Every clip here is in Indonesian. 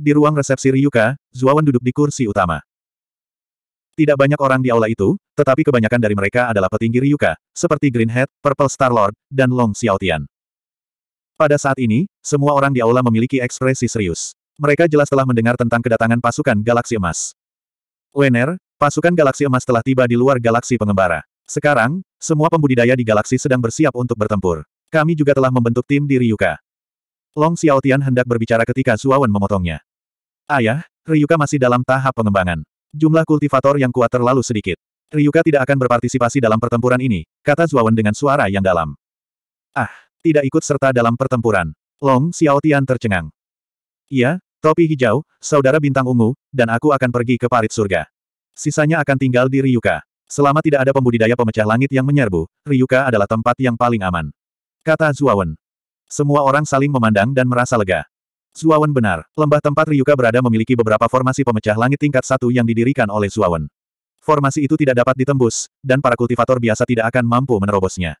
Di ruang resepsi Ryuka, Zuawan duduk di kursi utama. Tidak banyak orang di aula itu, tetapi kebanyakan dari mereka adalah petinggi Ryuka, seperti Green Hat, Purple Star Lord, dan Long Xiaotian. Pada saat ini, semua orang di aula memiliki ekspresi serius. Mereka jelas telah mendengar tentang kedatangan pasukan Galaksi Emas. Wener, pasukan Galaksi Emas telah tiba di luar galaksi pengembara. Sekarang, semua pembudidaya di galaksi sedang bersiap untuk bertempur. Kami juga telah membentuk tim di Ryuka. Long Xiaotian hendak berbicara ketika Zuawan memotongnya. Ayah, Ryuka masih dalam tahap pengembangan. Jumlah kultivator yang kuat terlalu sedikit. Ryuka tidak akan berpartisipasi dalam pertempuran ini, kata Zuawan dengan suara yang dalam. Ah, tidak ikut serta dalam pertempuran. Long Xiaotian tercengang. Iya, topi hijau, saudara bintang ungu, dan aku akan pergi ke parit surga. Sisanya akan tinggal di Ryuka. Selama tidak ada pembudidaya pemecah langit yang menyerbu, Ryuka adalah tempat yang paling aman. Kata Zuawan. Semua orang saling memandang dan merasa lega. Suawan benar, lembah tempat Ryuka berada memiliki beberapa formasi pemecah langit tingkat satu yang didirikan oleh Suawan. Formasi itu tidak dapat ditembus, dan para kultivator biasa tidak akan mampu menerobosnya.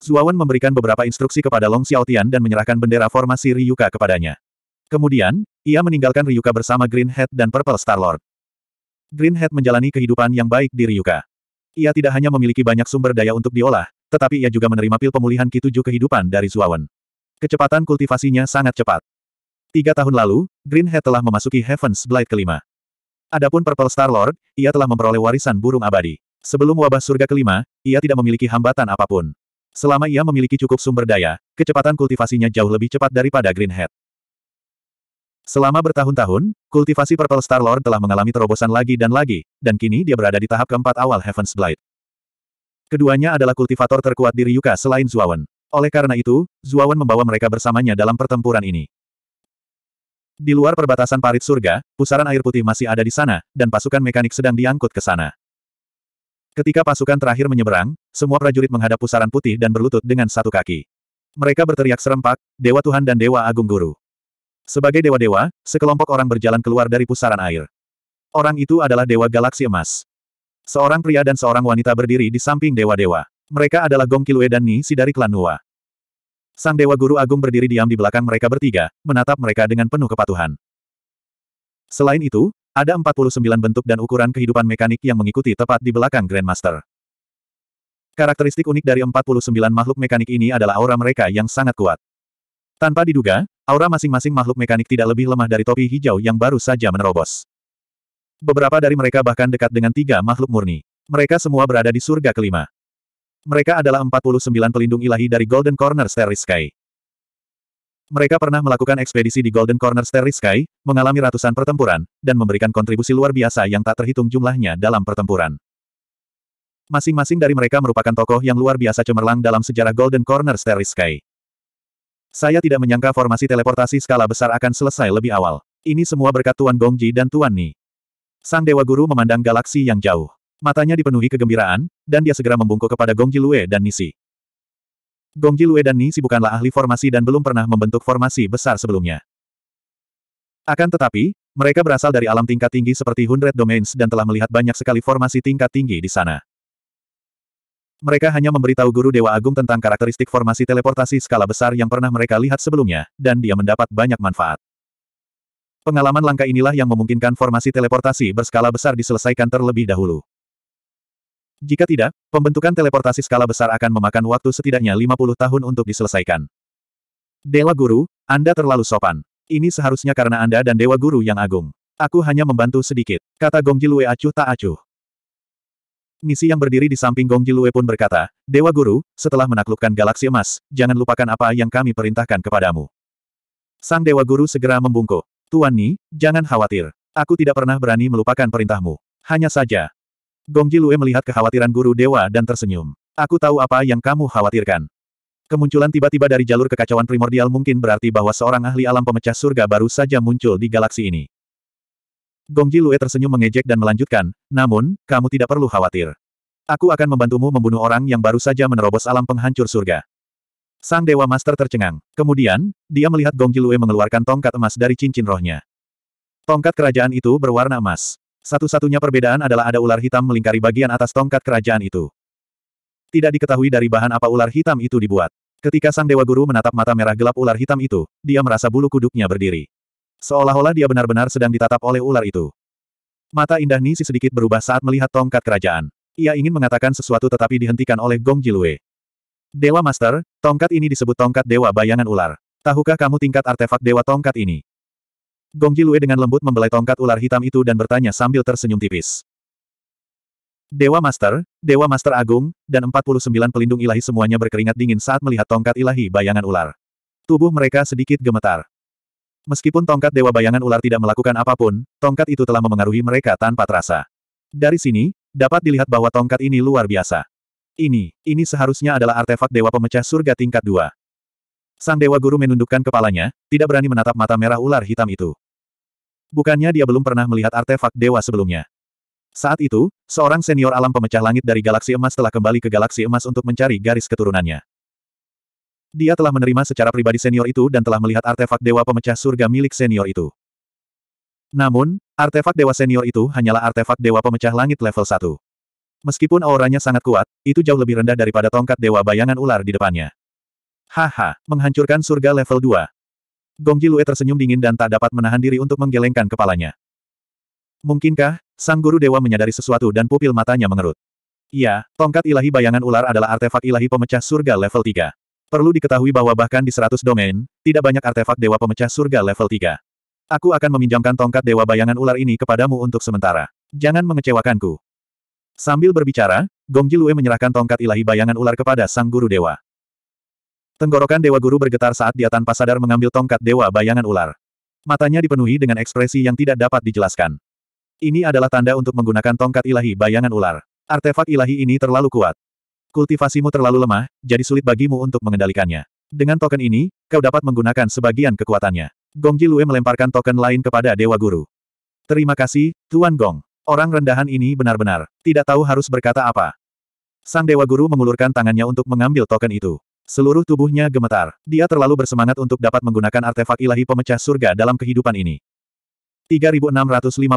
Suawan memberikan beberapa instruksi kepada Long Xiaotian dan menyerahkan bendera formasi Ryuka kepadanya. Kemudian, ia meninggalkan Ryuka bersama Green Head dan Purple Star-Lord. Green Head menjalani kehidupan yang baik di Ryuka. Ia tidak hanya memiliki banyak sumber daya untuk diolah, tetapi ia juga menerima pil pemulihan Ki-7 kehidupan dari Zuawan. Kecepatan kultivasinya sangat cepat. Tiga tahun lalu, Greenhead telah memasuki Heaven's Blight kelima. Adapun Purple Star Lord, ia telah memperoleh warisan burung abadi. Sebelum wabah surga kelima, ia tidak memiliki hambatan apapun. Selama ia memiliki cukup sumber daya, kecepatan kultivasinya jauh lebih cepat daripada Greenhead. Selama bertahun-tahun, kultivasi Purple Star Lord telah mengalami terobosan lagi dan lagi, dan kini dia berada di tahap keempat awal Heaven's Blight. Keduanya adalah kultivator terkuat di Ryuka selain Zuawan. Oleh karena itu, Zuawan membawa mereka bersamanya dalam pertempuran ini. Di luar perbatasan parit surga, pusaran air putih masih ada di sana, dan pasukan mekanik sedang diangkut ke sana. Ketika pasukan terakhir menyeberang, semua prajurit menghadap pusaran putih dan berlutut dengan satu kaki. Mereka berteriak serempak, Dewa Tuhan dan Dewa Agung Guru. Sebagai dewa-dewa, sekelompok orang berjalan keluar dari pusaran air. Orang itu adalah Dewa Galaksi Emas. Seorang pria dan seorang wanita berdiri di samping dewa-dewa. Mereka adalah Gong Kilue dan Ni Si dari klan Nua. Sang Dewa Guru Agung berdiri diam di belakang mereka bertiga, menatap mereka dengan penuh kepatuhan. Selain itu, ada 49 bentuk dan ukuran kehidupan mekanik yang mengikuti tepat di belakang Grandmaster. Karakteristik unik dari 49 makhluk mekanik ini adalah aura mereka yang sangat kuat. Tanpa diduga, aura masing-masing makhluk mekanik tidak lebih lemah dari topi hijau yang baru saja menerobos. Beberapa dari mereka bahkan dekat dengan tiga makhluk murni. Mereka semua berada di surga kelima. Mereka adalah 49 pelindung ilahi dari Golden Corner Starry Sky. Mereka pernah melakukan ekspedisi di Golden Corner Starry Sky, mengalami ratusan pertempuran, dan memberikan kontribusi luar biasa yang tak terhitung jumlahnya dalam pertempuran. Masing-masing dari mereka merupakan tokoh yang luar biasa cemerlang dalam sejarah Golden Corner Starry Sky. Saya tidak menyangka formasi teleportasi skala besar akan selesai lebih awal. Ini semua berkat Tuan Gongji dan Tuan Ni. Sang Dewa Guru memandang galaksi yang jauh. Matanya dipenuhi kegembiraan, dan dia segera membungkuk kepada Gong Jilue dan Nisi. Gong Jilue dan Nisi bukanlah ahli formasi dan belum pernah membentuk formasi besar sebelumnya. Akan tetapi, mereka berasal dari alam tingkat tinggi seperti Hundred Domains dan telah melihat banyak sekali formasi tingkat tinggi di sana. Mereka hanya memberitahu Guru Dewa Agung tentang karakteristik formasi teleportasi skala besar yang pernah mereka lihat sebelumnya, dan dia mendapat banyak manfaat. Pengalaman langka inilah yang memungkinkan formasi teleportasi berskala besar diselesaikan terlebih dahulu. Jika tidak, pembentukan teleportasi skala besar akan memakan waktu setidaknya 50 tahun untuk diselesaikan. Dewa Guru, Anda terlalu sopan. Ini seharusnya karena Anda dan Dewa Guru yang agung. Aku hanya membantu sedikit, kata Gongji Jilue acuh tak acuh. Nisi yang berdiri di samping Gongji Jilue pun berkata, Dewa Guru, setelah menaklukkan galaksi emas, jangan lupakan apa yang kami perintahkan kepadamu. Sang Dewa Guru segera membungkuk. Tuan Ni, jangan khawatir. Aku tidak pernah berani melupakan perintahmu. Hanya saja, Gongji Lue melihat kekhawatiran guru dewa dan tersenyum. Aku tahu apa yang kamu khawatirkan. Kemunculan tiba-tiba dari jalur kekacauan primordial mungkin berarti bahwa seorang ahli alam pemecah surga baru saja muncul di galaksi ini. Gongji Lue tersenyum mengejek dan melanjutkan, namun, kamu tidak perlu khawatir. Aku akan membantumu membunuh orang yang baru saja menerobos alam penghancur surga. Sang Dewa Master tercengang. Kemudian, dia melihat Gongji Lue mengeluarkan tongkat emas dari cincin rohnya. Tongkat kerajaan itu berwarna emas. Satu-satunya perbedaan adalah ada ular hitam melingkari bagian atas tongkat kerajaan itu. Tidak diketahui dari bahan apa ular hitam itu dibuat. Ketika sang dewa guru menatap mata merah gelap ular hitam itu, dia merasa bulu kuduknya berdiri. Seolah-olah dia benar-benar sedang ditatap oleh ular itu. Mata indah Nisi sedikit berubah saat melihat tongkat kerajaan. Ia ingin mengatakan sesuatu tetapi dihentikan oleh Gong Jilue. Dewa Master, tongkat ini disebut tongkat Dewa Bayangan Ular. Tahukah kamu tingkat artefak Dewa Tongkat ini? Gongji Lue dengan lembut membelai tongkat ular hitam itu dan bertanya sambil tersenyum tipis. Dewa Master, Dewa Master Agung, dan 49 pelindung ilahi semuanya berkeringat dingin saat melihat tongkat ilahi bayangan ular. Tubuh mereka sedikit gemetar. Meskipun tongkat Dewa Bayangan Ular tidak melakukan apapun, tongkat itu telah memengaruhi mereka tanpa terasa. Dari sini, dapat dilihat bahwa tongkat ini luar biasa. Ini, ini seharusnya adalah artefak Dewa Pemecah Surga tingkat dua. Sang Dewa Guru menundukkan kepalanya, tidak berani menatap mata merah ular hitam itu. Bukannya dia belum pernah melihat artefak dewa sebelumnya. Saat itu, seorang senior alam pemecah langit dari galaksi emas telah kembali ke galaksi emas untuk mencari garis keturunannya. Dia telah menerima secara pribadi senior itu dan telah melihat artefak dewa pemecah surga milik senior itu. Namun, artefak dewa senior itu hanyalah artefak dewa pemecah langit level 1. Meskipun auranya sangat kuat, itu jauh lebih rendah daripada tongkat dewa bayangan ular di depannya. Haha, menghancurkan surga level 2. Gong Jilue tersenyum dingin dan tak dapat menahan diri untuk menggelengkan kepalanya. Mungkinkah, sang guru dewa menyadari sesuatu dan pupil matanya mengerut. Iya, tongkat ilahi bayangan ular adalah artefak ilahi pemecah surga level 3. Perlu diketahui bahwa bahkan di 100 domain, tidak banyak artefak dewa pemecah surga level 3. Aku akan meminjamkan tongkat dewa bayangan ular ini kepadamu untuk sementara. Jangan mengecewakanku. Sambil berbicara, Gong Jilue menyerahkan tongkat ilahi bayangan ular kepada sang guru dewa. Tenggorokan Dewa Guru bergetar saat dia tanpa sadar mengambil tongkat Dewa Bayangan Ular. Matanya dipenuhi dengan ekspresi yang tidak dapat dijelaskan. Ini adalah tanda untuk menggunakan tongkat ilahi Bayangan Ular. Artefak ilahi ini terlalu kuat. Kultivasimu terlalu lemah, jadi sulit bagimu untuk mengendalikannya. Dengan token ini, kau dapat menggunakan sebagian kekuatannya. Gong Jilue melemparkan token lain kepada Dewa Guru. Terima kasih, Tuan Gong. Orang rendahan ini benar-benar tidak tahu harus berkata apa. Sang Dewa Guru mengulurkan tangannya untuk mengambil token itu. Seluruh tubuhnya gemetar. Dia terlalu bersemangat untuk dapat menggunakan artefak ilahi pemecah surga dalam kehidupan ini. 3652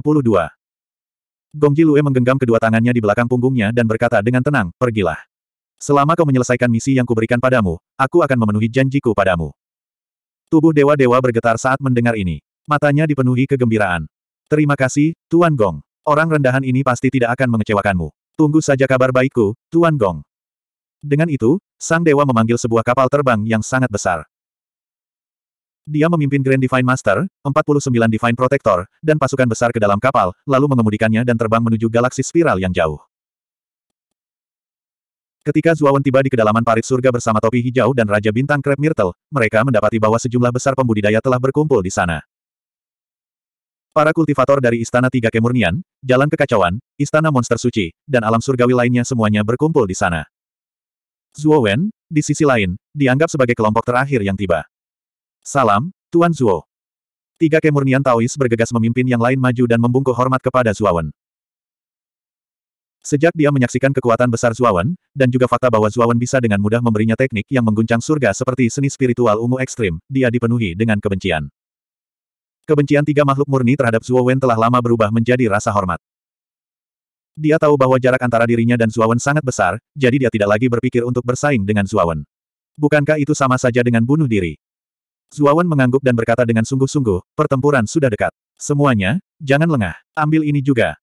Gongji Lue menggenggam kedua tangannya di belakang punggungnya dan berkata dengan tenang, pergilah. Selama kau menyelesaikan misi yang kuberikan padamu, aku akan memenuhi janjiku padamu. Tubuh dewa-dewa bergetar saat mendengar ini. Matanya dipenuhi kegembiraan. Terima kasih, Tuan Gong. Orang rendahan ini pasti tidak akan mengecewakanmu. Tunggu saja kabar baikku, Tuan Gong. Dengan itu, Sang Dewa memanggil sebuah kapal terbang yang sangat besar. Dia memimpin Grand Divine Master, 49 Divine Protector, dan pasukan besar ke dalam kapal, lalu mengemudikannya dan terbang menuju galaksi spiral yang jauh. Ketika Zuawan tiba di kedalaman parit surga bersama topi hijau dan Raja Bintang Krep Myrtle, mereka mendapati bahwa sejumlah besar pembudidaya telah berkumpul di sana. Para kultivator dari Istana Tiga Kemurnian, Jalan Kekacauan, Istana Monster Suci, dan Alam Surgawi lainnya semuanya berkumpul di sana. Zuo Wen, di sisi lain, dianggap sebagai kelompok terakhir yang tiba. Salam, Tuan Zuo. Tiga kemurnian Taois bergegas memimpin yang lain maju dan membungkuk hormat kepada Zuo Wen. Sejak dia menyaksikan kekuatan besar Zuo Wen, dan juga fakta bahwa Zuo Wen bisa dengan mudah memberinya teknik yang mengguncang surga seperti seni spiritual ungu ekstrim, dia dipenuhi dengan kebencian. Kebencian tiga makhluk murni terhadap Zuo Wen telah lama berubah menjadi rasa hormat. Dia tahu bahwa jarak antara dirinya dan Zuawan sangat besar, jadi dia tidak lagi berpikir untuk bersaing dengan Zuawan. Bukankah itu sama saja dengan bunuh diri? Zuawan mengangguk dan berkata dengan sungguh-sungguh, pertempuran sudah dekat. Semuanya, jangan lengah, ambil ini juga.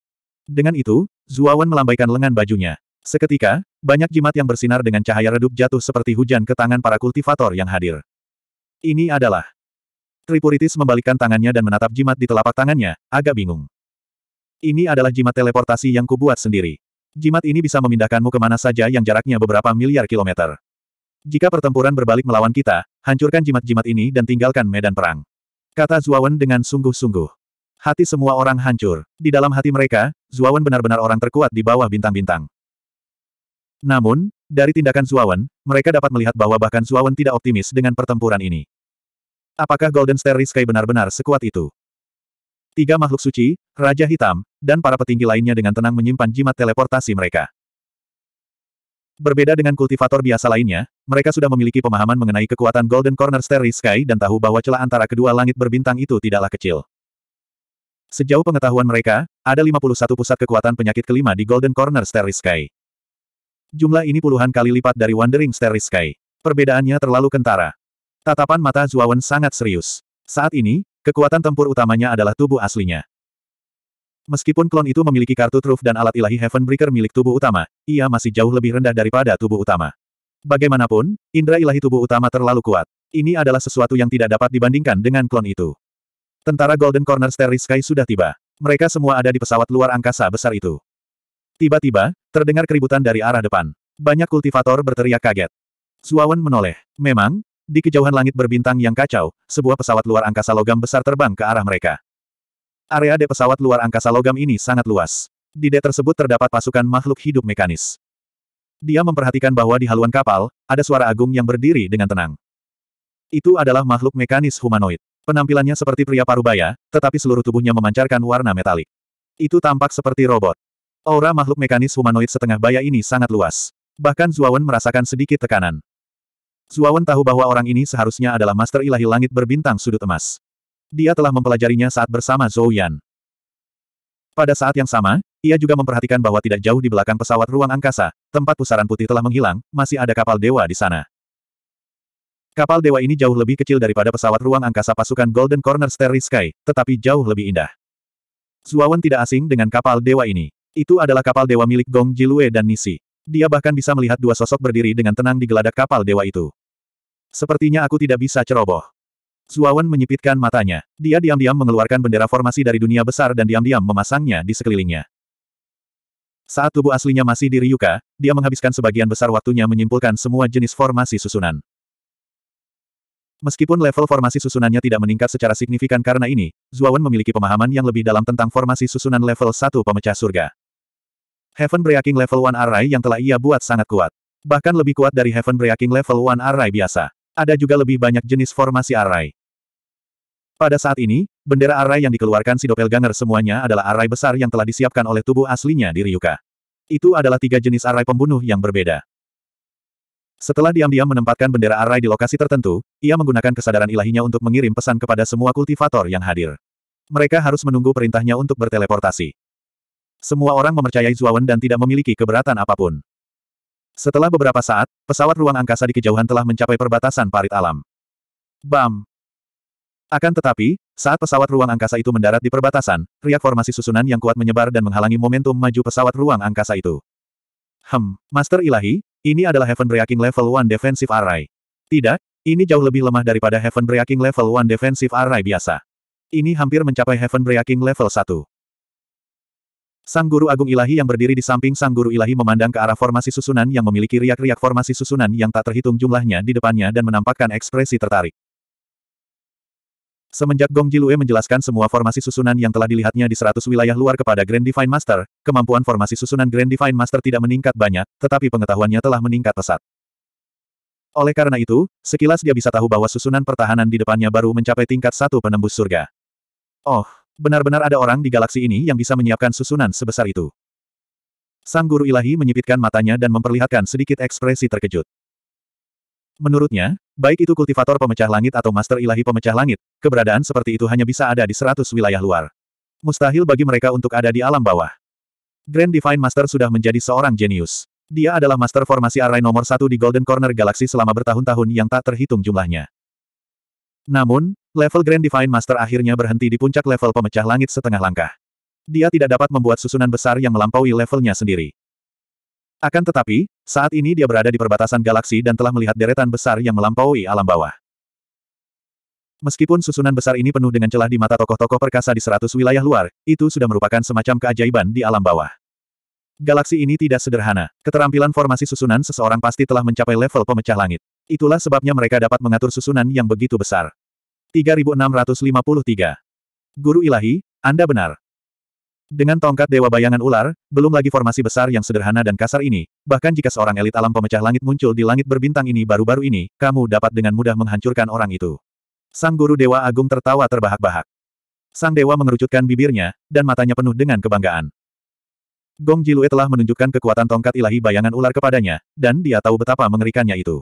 Dengan itu, Zuawan melambaikan lengan bajunya. Seketika, banyak jimat yang bersinar dengan cahaya redup jatuh seperti hujan ke tangan para kultivator yang hadir. Ini adalah... Tripuritis membalikkan tangannya dan menatap jimat di telapak tangannya, agak bingung. Ini adalah jimat teleportasi yang kubuat sendiri. Jimat ini bisa memindahkanmu kemana saja yang jaraknya beberapa miliar kilometer. Jika pertempuran berbalik melawan kita, hancurkan jimat-jimat ini dan tinggalkan medan perang. Kata Zuawan dengan sungguh-sungguh. Hati semua orang hancur. Di dalam hati mereka, Zuawan benar-benar orang terkuat di bawah bintang-bintang. Namun, dari tindakan Zuawan, mereka dapat melihat bahwa bahkan Zuawan tidak optimis dengan pertempuran ini. Apakah Golden Starry Sky benar-benar sekuat itu? Tiga makhluk suci, Raja Hitam, dan para petinggi lainnya dengan tenang menyimpan jimat teleportasi mereka. Berbeda dengan kultivator biasa lainnya, mereka sudah memiliki pemahaman mengenai kekuatan Golden Corner Starry Sky dan tahu bahwa celah antara kedua langit berbintang itu tidaklah kecil. Sejauh pengetahuan mereka, ada 51 pusat kekuatan penyakit kelima di Golden Corner Starry Sky. Jumlah ini puluhan kali lipat dari Wandering Starry Sky. Perbedaannya terlalu kentara. Tatapan mata Zuawan sangat serius. Saat ini, Kekuatan tempur utamanya adalah tubuh aslinya. Meskipun klon itu memiliki kartu truf dan alat ilahi Heavenbreaker milik tubuh utama, ia masih jauh lebih rendah daripada tubuh utama. Bagaimanapun, indera ilahi tubuh utama terlalu kuat. Ini adalah sesuatu yang tidak dapat dibandingkan dengan klon itu. Tentara Golden Corner Starry Sky sudah tiba. Mereka semua ada di pesawat luar angkasa besar itu. Tiba-tiba, terdengar keributan dari arah depan. Banyak kultivator berteriak kaget. Suawan menoleh. Memang, di kejauhan langit berbintang yang kacau, sebuah pesawat luar angkasa logam besar terbang ke arah mereka. Area de pesawat luar angkasa logam ini sangat luas. Di de tersebut terdapat pasukan makhluk hidup mekanis. Dia memperhatikan bahwa di haluan kapal, ada suara agung yang berdiri dengan tenang. Itu adalah makhluk mekanis humanoid. Penampilannya seperti pria parubaya, tetapi seluruh tubuhnya memancarkan warna metalik. Itu tampak seperti robot. Aura makhluk mekanis humanoid setengah baya ini sangat luas. Bahkan Zuawan merasakan sedikit tekanan. Suawan tahu bahwa orang ini seharusnya adalah Master Ilahi Langit berbintang sudut emas. Dia telah mempelajarinya saat bersama Zhou Yan. Pada saat yang sama, ia juga memperhatikan bahwa tidak jauh di belakang pesawat ruang angkasa, tempat pusaran putih telah menghilang, masih ada kapal dewa di sana. Kapal dewa ini jauh lebih kecil daripada pesawat ruang angkasa pasukan Golden Corner Starry Sky, tetapi jauh lebih indah. Zuawan tidak asing dengan kapal dewa ini. Itu adalah kapal dewa milik Gong Jilue dan Nisi. Dia bahkan bisa melihat dua sosok berdiri dengan tenang di geladak kapal dewa itu. Sepertinya aku tidak bisa ceroboh. Zuawan menyipitkan matanya. Dia diam-diam mengeluarkan bendera formasi dari dunia besar dan diam-diam memasangnya di sekelilingnya. Saat tubuh aslinya masih di Ryuka, dia menghabiskan sebagian besar waktunya menyimpulkan semua jenis formasi susunan. Meskipun level formasi susunannya tidak meningkat secara signifikan karena ini, Zuawan memiliki pemahaman yang lebih dalam tentang formasi susunan level 1 pemecah surga. Heaven Breaking Level 1 Array yang telah ia buat sangat kuat. Bahkan lebih kuat dari Heaven Breaking Level 1 Array biasa ada juga lebih banyak jenis formasi array. Pada saat ini, bendera array yang dikeluarkan si doppelganger semuanya adalah array besar yang telah disiapkan oleh tubuh aslinya di Ryuka. Itu adalah tiga jenis array pembunuh yang berbeda. Setelah diam-diam menempatkan bendera array di lokasi tertentu, ia menggunakan kesadaran ilahinya untuk mengirim pesan kepada semua kultivator yang hadir. Mereka harus menunggu perintahnya untuk berteleportasi. Semua orang mempercayai Zuawan dan tidak memiliki keberatan apapun. Setelah beberapa saat, pesawat ruang angkasa di kejauhan telah mencapai perbatasan parit alam. Bam! Akan tetapi, saat pesawat ruang angkasa itu mendarat di perbatasan, riak formasi susunan yang kuat menyebar dan menghalangi momentum maju pesawat ruang angkasa itu. Hmm, Master Ilahi, ini adalah Heaven Breaking Level 1 Defensive Array. Tidak, ini jauh lebih lemah daripada Heaven Breaking Level 1 Defensive Array biasa. Ini hampir mencapai Heaven Breaking Level 1. Sang Guru Agung Ilahi yang berdiri di samping Sang Guru Ilahi memandang ke arah formasi susunan yang memiliki riak-riak formasi susunan yang tak terhitung jumlahnya di depannya dan menampakkan ekspresi tertarik. Semenjak Gong Jilue menjelaskan semua formasi susunan yang telah dilihatnya di seratus wilayah luar kepada Grand Divine Master, kemampuan formasi susunan Grand Divine Master tidak meningkat banyak, tetapi pengetahuannya telah meningkat pesat. Oleh karena itu, sekilas dia bisa tahu bahwa susunan pertahanan di depannya baru mencapai tingkat satu penembus surga. Oh, Benar-benar ada orang di galaksi ini yang bisa menyiapkan susunan sebesar itu. Sang guru ilahi menyipitkan matanya dan memperlihatkan sedikit ekspresi terkejut. Menurutnya, baik itu kultivator pemecah langit atau master ilahi pemecah langit, keberadaan seperti itu hanya bisa ada di seratus wilayah luar. Mustahil bagi mereka untuk ada di alam bawah. Grand Divine Master sudah menjadi seorang jenius. Dia adalah master formasi array nomor satu di Golden Corner Galaxy selama bertahun-tahun yang tak terhitung jumlahnya. Namun, level Grand Divine Master akhirnya berhenti di puncak level pemecah langit setengah langkah. Dia tidak dapat membuat susunan besar yang melampaui levelnya sendiri. Akan tetapi, saat ini dia berada di perbatasan galaksi dan telah melihat deretan besar yang melampaui alam bawah. Meskipun susunan besar ini penuh dengan celah di mata tokoh-tokoh perkasa di seratus wilayah luar, itu sudah merupakan semacam keajaiban di alam bawah. Galaksi ini tidak sederhana. Keterampilan formasi susunan seseorang pasti telah mencapai level pemecah langit. Itulah sebabnya mereka dapat mengatur susunan yang begitu besar. 3653. Guru ilahi, Anda benar. Dengan tongkat Dewa Bayangan Ular, belum lagi formasi besar yang sederhana dan kasar ini, bahkan jika seorang elit alam pemecah langit muncul di langit berbintang ini baru-baru ini, kamu dapat dengan mudah menghancurkan orang itu. Sang Guru Dewa Agung tertawa terbahak-bahak. Sang Dewa mengerucutkan bibirnya, dan matanya penuh dengan kebanggaan. Gong Jilue telah menunjukkan kekuatan tongkat ilahi bayangan ular kepadanya, dan dia tahu betapa mengerikannya itu.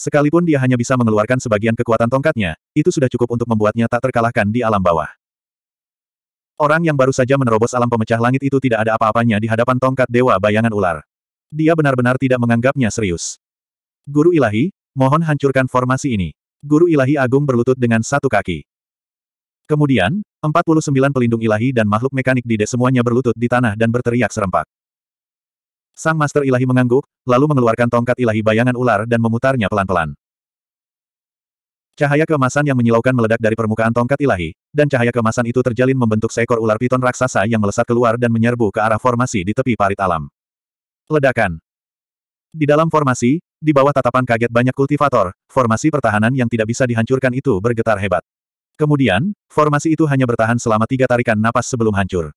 Sekalipun dia hanya bisa mengeluarkan sebagian kekuatan tongkatnya, itu sudah cukup untuk membuatnya tak terkalahkan di alam bawah. Orang yang baru saja menerobos alam pemecah langit itu tidak ada apa-apanya di hadapan tongkat dewa bayangan ular. Dia benar-benar tidak menganggapnya serius. Guru ilahi, mohon hancurkan formasi ini. Guru ilahi agung berlutut dengan satu kaki. Kemudian, 49 pelindung ilahi dan makhluk mekanik di semuanya berlutut di tanah dan berteriak serempak. Sang Master Ilahi mengangguk, lalu mengeluarkan tongkat ilahi bayangan ular dan memutarnya pelan-pelan. Cahaya kemasan yang menyilaukan meledak dari permukaan tongkat ilahi, dan cahaya kemasan itu terjalin membentuk seekor ular piton raksasa yang melesat keluar dan menyerbu ke arah formasi di tepi parit alam. Ledakan. Di dalam formasi, di bawah tatapan kaget banyak kultivator, formasi pertahanan yang tidak bisa dihancurkan itu bergetar hebat. Kemudian, formasi itu hanya bertahan selama tiga tarikan napas sebelum hancur.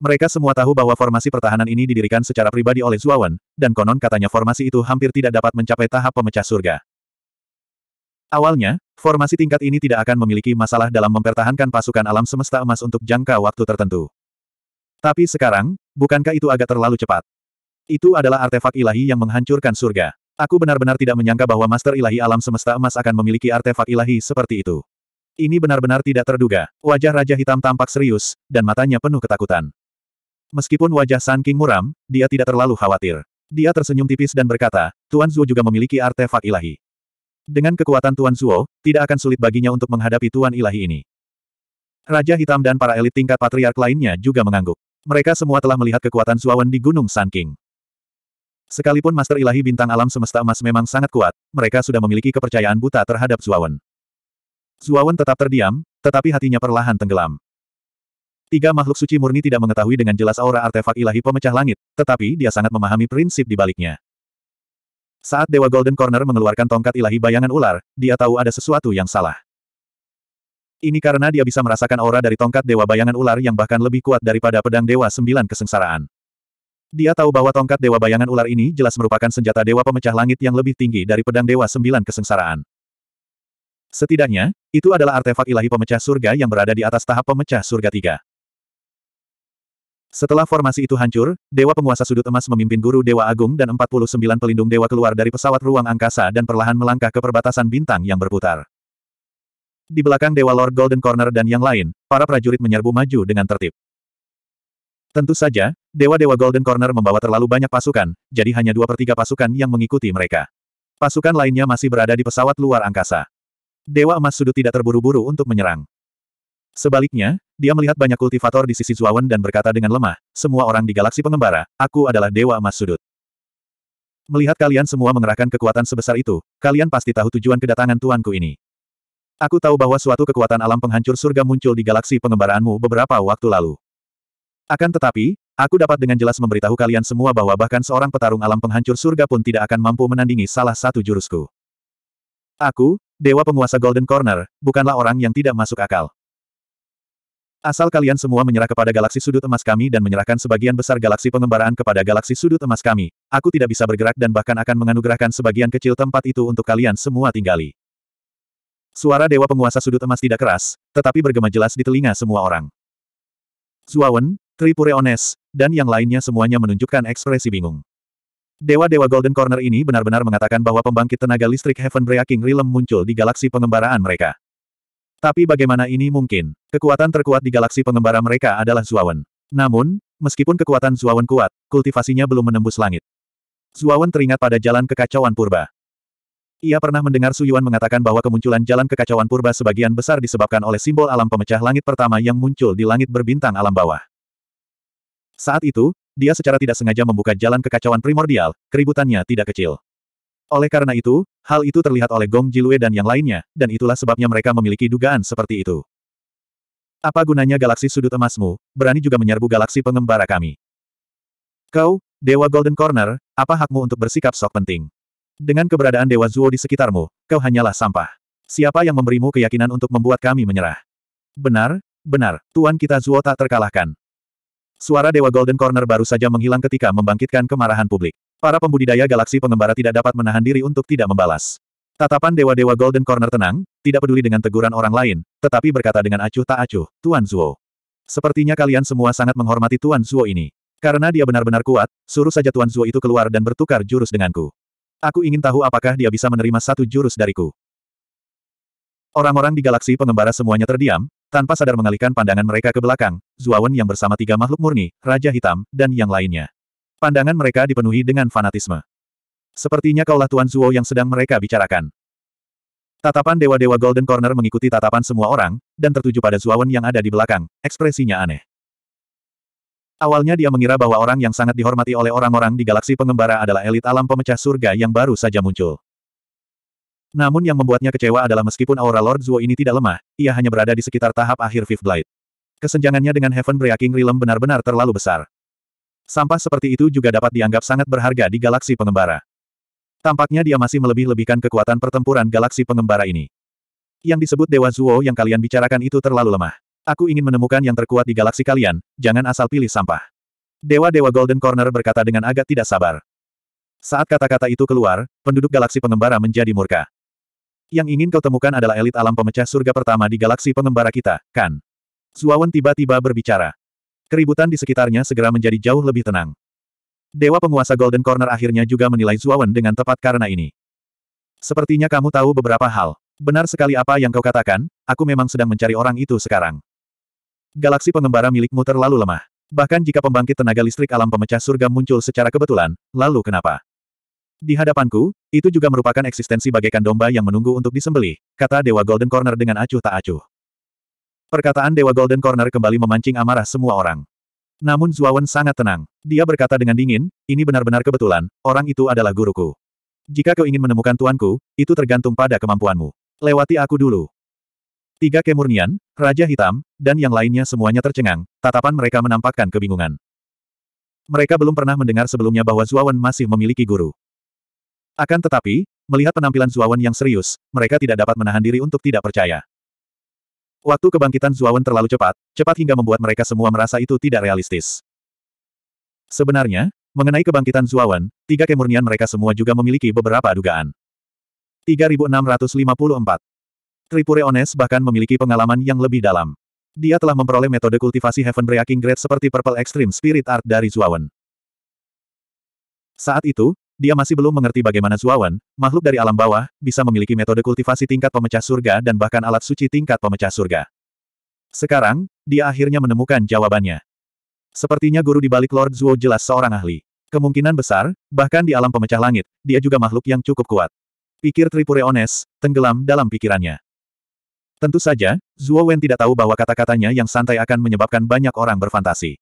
Mereka semua tahu bahwa formasi pertahanan ini didirikan secara pribadi oleh Zuawan, dan konon katanya formasi itu hampir tidak dapat mencapai tahap pemecah surga. Awalnya, formasi tingkat ini tidak akan memiliki masalah dalam mempertahankan pasukan alam semesta emas untuk jangka waktu tertentu. Tapi sekarang, bukankah itu agak terlalu cepat? Itu adalah artefak ilahi yang menghancurkan surga. Aku benar-benar tidak menyangka bahwa Master Ilahi Alam Semesta Emas akan memiliki artefak ilahi seperti itu. Ini benar-benar tidak terduga. Wajah Raja Hitam tampak serius, dan matanya penuh ketakutan. Meskipun wajah San King muram, dia tidak terlalu khawatir. Dia tersenyum tipis dan berkata, Tuan Zuo juga memiliki artefak ilahi. Dengan kekuatan Tuan Zuo, tidak akan sulit baginya untuk menghadapi Tuan Ilahi ini. Raja Hitam dan para elit tingkat patriark lainnya juga mengangguk. Mereka semua telah melihat kekuatan Zuawan di Gunung Sun King. Sekalipun Master Ilahi Bintang Alam Semesta Emas memang sangat kuat, mereka sudah memiliki kepercayaan buta terhadap Zuawan. Zuawan tetap terdiam, tetapi hatinya perlahan tenggelam. Tiga makhluk suci murni tidak mengetahui dengan jelas aura artefak ilahi pemecah langit, tetapi dia sangat memahami prinsip di baliknya. Saat Dewa Golden Corner mengeluarkan tongkat ilahi bayangan ular, dia tahu ada sesuatu yang salah. Ini karena dia bisa merasakan aura dari tongkat Dewa Bayangan Ular yang bahkan lebih kuat daripada pedang Dewa Sembilan Kesengsaraan. Dia tahu bahwa tongkat Dewa Bayangan Ular ini jelas merupakan senjata Dewa Pemecah Langit yang lebih tinggi dari pedang Dewa Sembilan Kesengsaraan. Setidaknya, itu adalah artefak ilahi pemecah surga yang berada di atas tahap pemecah surga tiga. Setelah formasi itu hancur, Dewa Penguasa Sudut Emas memimpin Guru Dewa Agung dan 49 pelindung Dewa keluar dari pesawat ruang angkasa dan perlahan melangkah ke perbatasan bintang yang berputar. Di belakang Dewa Lord Golden Corner dan yang lain, para prajurit menyerbu maju dengan tertib. Tentu saja, Dewa-Dewa Golden Corner membawa terlalu banyak pasukan, jadi hanya dua per tiga pasukan yang mengikuti mereka. Pasukan lainnya masih berada di pesawat luar angkasa. Dewa Emas Sudut tidak terburu-buru untuk menyerang. Sebaliknya, dia melihat banyak kultivator di sisi Zuawan dan berkata dengan lemah, semua orang di galaksi pengembara, aku adalah Dewa Emas Sudut. Melihat kalian semua mengerahkan kekuatan sebesar itu, kalian pasti tahu tujuan kedatangan tuanku ini. Aku tahu bahwa suatu kekuatan alam penghancur surga muncul di galaksi pengembaraanmu beberapa waktu lalu. Akan tetapi, aku dapat dengan jelas memberitahu kalian semua bahwa bahkan seorang petarung alam penghancur surga pun tidak akan mampu menandingi salah satu jurusku. Aku, Dewa Penguasa Golden Corner, bukanlah orang yang tidak masuk akal. Asal kalian semua menyerah kepada galaksi sudut emas kami dan menyerahkan sebagian besar galaksi pengembaraan kepada galaksi sudut emas kami, aku tidak bisa bergerak dan bahkan akan menganugerahkan sebagian kecil tempat itu untuk kalian semua tinggali. Suara dewa penguasa sudut emas tidak keras, tetapi bergema jelas di telinga semua orang. Zuawan, Ones, dan yang lainnya semuanya menunjukkan ekspresi bingung. Dewa-dewa Golden Corner ini benar-benar mengatakan bahwa pembangkit tenaga listrik Heaven Breaking Realm muncul di galaksi pengembaraan mereka. Tapi bagaimana ini mungkin? Kekuatan terkuat di galaksi pengembara mereka adalah Zuawan. Namun, meskipun kekuatan Zuawan kuat, kultivasinya belum menembus langit. Zuawan teringat pada jalan kekacauan purba. Ia pernah mendengar Suyuan mengatakan bahwa kemunculan jalan kekacauan purba sebagian besar disebabkan oleh simbol alam pemecah langit pertama yang muncul di langit berbintang alam bawah. Saat itu, dia secara tidak sengaja membuka jalan kekacauan primordial, keributannya tidak kecil. Oleh karena itu, hal itu terlihat oleh Gong Jilue dan yang lainnya, dan itulah sebabnya mereka memiliki dugaan seperti itu. Apa gunanya galaksi sudut emasmu, berani juga menyerbu galaksi pengembara kami? Kau, Dewa Golden Corner, apa hakmu untuk bersikap sok penting? Dengan keberadaan Dewa Zuo di sekitarmu, kau hanyalah sampah. Siapa yang memberimu keyakinan untuk membuat kami menyerah? Benar, benar, Tuan kita Zuo tak terkalahkan. Suara Dewa Golden Corner baru saja menghilang ketika membangkitkan kemarahan publik. Para pembudidaya galaksi pengembara tidak dapat menahan diri untuk tidak membalas. Tatapan Dewa-Dewa Golden Corner tenang, tidak peduli dengan teguran orang lain, tetapi berkata dengan acuh tak acuh, Tuan Zuo. Sepertinya kalian semua sangat menghormati Tuan Zuo ini. Karena dia benar-benar kuat, suruh saja Tuan Zuo itu keluar dan bertukar jurus denganku. Aku ingin tahu apakah dia bisa menerima satu jurus dariku. Orang-orang di galaksi pengembara semuanya terdiam, tanpa sadar mengalihkan pandangan mereka ke belakang, Zuawan yang bersama tiga makhluk murni, Raja Hitam, dan yang lainnya. Pandangan mereka dipenuhi dengan fanatisme. Sepertinya kaulah Tuan Zuo yang sedang mereka bicarakan. Tatapan dewa-dewa Golden Corner mengikuti tatapan semua orang, dan tertuju pada Zuawan yang ada di belakang, ekspresinya aneh. Awalnya dia mengira bahwa orang yang sangat dihormati oleh orang-orang di galaksi pengembara adalah elit alam pemecah surga yang baru saja muncul. Namun yang membuatnya kecewa adalah meskipun aura Lord Zuo ini tidak lemah, ia hanya berada di sekitar tahap akhir Fifth Blade. Kesenjangannya dengan Heaven Breaking Realm benar-benar terlalu besar. Sampah seperti itu juga dapat dianggap sangat berharga di galaksi pengembara. Tampaknya dia masih melebih-lebihkan kekuatan pertempuran galaksi pengembara ini. Yang disebut Dewa Zuo yang kalian bicarakan itu terlalu lemah. Aku ingin menemukan yang terkuat di galaksi kalian, jangan asal pilih sampah. Dewa-dewa Golden Corner berkata dengan agak tidak sabar. Saat kata-kata itu keluar, penduduk galaksi pengembara menjadi murka. Yang ingin kau temukan adalah elit alam pemecah surga pertama di galaksi pengembara kita, kan? Suawan tiba-tiba berbicara. Keributan di sekitarnya segera menjadi jauh lebih tenang. Dewa penguasa Golden Corner akhirnya juga menilai Zuawan dengan tepat karena ini. Sepertinya kamu tahu beberapa hal. Benar sekali apa yang kau katakan, aku memang sedang mencari orang itu sekarang. Galaksi pengembara milikmu terlalu lemah. Bahkan jika pembangkit tenaga listrik alam pemecah surga muncul secara kebetulan, lalu kenapa? Di hadapanku, itu juga merupakan eksistensi bagaikan domba yang menunggu untuk disembeli. kata Dewa Golden Corner dengan acuh tak acuh. Perkataan Dewa Golden Corner kembali memancing amarah semua orang. Namun Zuawan sangat tenang. Dia berkata dengan dingin, ini benar-benar kebetulan, orang itu adalah guruku. Jika kau ingin menemukan tuanku, itu tergantung pada kemampuanmu. Lewati aku dulu. Tiga kemurnian, Raja Hitam, dan yang lainnya semuanya tercengang, tatapan mereka menampakkan kebingungan. Mereka belum pernah mendengar sebelumnya bahwa Zuawan masih memiliki guru. Akan tetapi, melihat penampilan Zuawan yang serius, mereka tidak dapat menahan diri untuk tidak percaya. Waktu kebangkitan Zuawan terlalu cepat, cepat hingga membuat mereka semua merasa itu tidak realistis. Sebenarnya, mengenai kebangkitan Zuawan, tiga kemurnian mereka semua juga memiliki beberapa dugaan. 3654 Tripure Ones bahkan memiliki pengalaman yang lebih dalam. Dia telah memperoleh metode kultivasi Heaven Breaking Grade seperti Purple Extreme Spirit Art dari Zuawan. Saat itu, dia masih belum mengerti bagaimana Zuawan, makhluk dari alam bawah, bisa memiliki metode kultivasi tingkat pemecah surga dan bahkan alat suci tingkat pemecah surga. Sekarang, dia akhirnya menemukan jawabannya. Sepertinya guru di balik Lord Zuo jelas seorang ahli. Kemungkinan besar, bahkan di alam pemecah langit, dia juga makhluk yang cukup kuat. Pikir Tripure Ones, tenggelam dalam pikirannya. Tentu saja, Zuo Wen tidak tahu bahwa kata-katanya yang santai akan menyebabkan banyak orang berfantasi.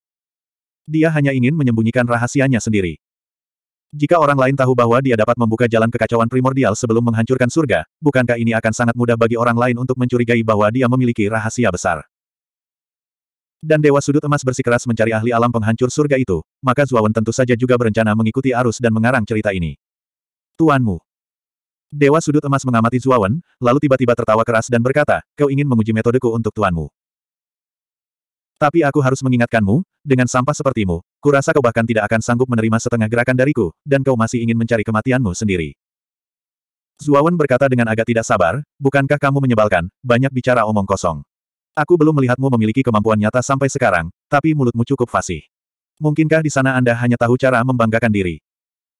Dia hanya ingin menyembunyikan rahasianya sendiri. Jika orang lain tahu bahwa dia dapat membuka jalan kekacauan primordial sebelum menghancurkan surga, bukankah ini akan sangat mudah bagi orang lain untuk mencurigai bahwa dia memiliki rahasia besar? Dan Dewa Sudut Emas bersikeras mencari ahli alam penghancur surga itu, maka Zuawan tentu saja juga berencana mengikuti arus dan mengarang cerita ini. Tuanmu. Dewa Sudut Emas mengamati Zuawan, lalu tiba-tiba tertawa keras dan berkata, kau ingin menguji metodeku untuk tuanmu. Tapi aku harus mengingatkanmu, dengan sampah sepertimu, kurasa kau bahkan tidak akan sanggup menerima setengah gerakan dariku, dan kau masih ingin mencari kematianmu sendiri. Zuawan berkata dengan agak tidak sabar, bukankah kamu menyebalkan, banyak bicara omong kosong. Aku belum melihatmu memiliki kemampuan nyata sampai sekarang, tapi mulutmu cukup fasih. Mungkinkah di sana Anda hanya tahu cara membanggakan diri?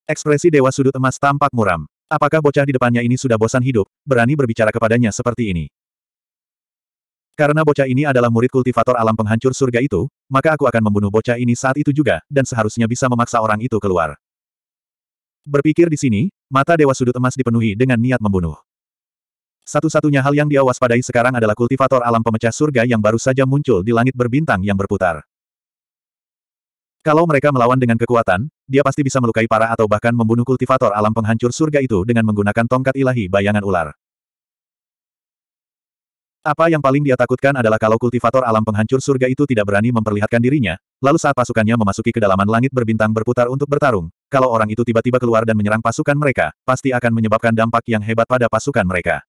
Ekspresi Dewa Sudut Emas tampak muram. Apakah bocah di depannya ini sudah bosan hidup, berani berbicara kepadanya seperti ini? Karena bocah ini adalah murid kultivator alam penghancur surga itu, maka aku akan membunuh bocah ini saat itu juga, dan seharusnya bisa memaksa orang itu keluar. Berpikir di sini, mata Dewa Sudut Emas dipenuhi dengan niat membunuh. Satu-satunya hal yang dia waspadai sekarang adalah kultivator alam pemecah surga yang baru saja muncul di langit berbintang yang berputar. Kalau mereka melawan dengan kekuatan, dia pasti bisa melukai para atau bahkan membunuh kultivator alam penghancur surga itu dengan menggunakan tongkat ilahi bayangan ular. Apa yang paling dia takutkan adalah kalau kultivator alam penghancur surga itu tidak berani memperlihatkan dirinya, lalu saat pasukannya memasuki kedalaman langit berbintang berputar untuk bertarung, kalau orang itu tiba-tiba keluar dan menyerang pasukan mereka, pasti akan menyebabkan dampak yang hebat pada pasukan mereka.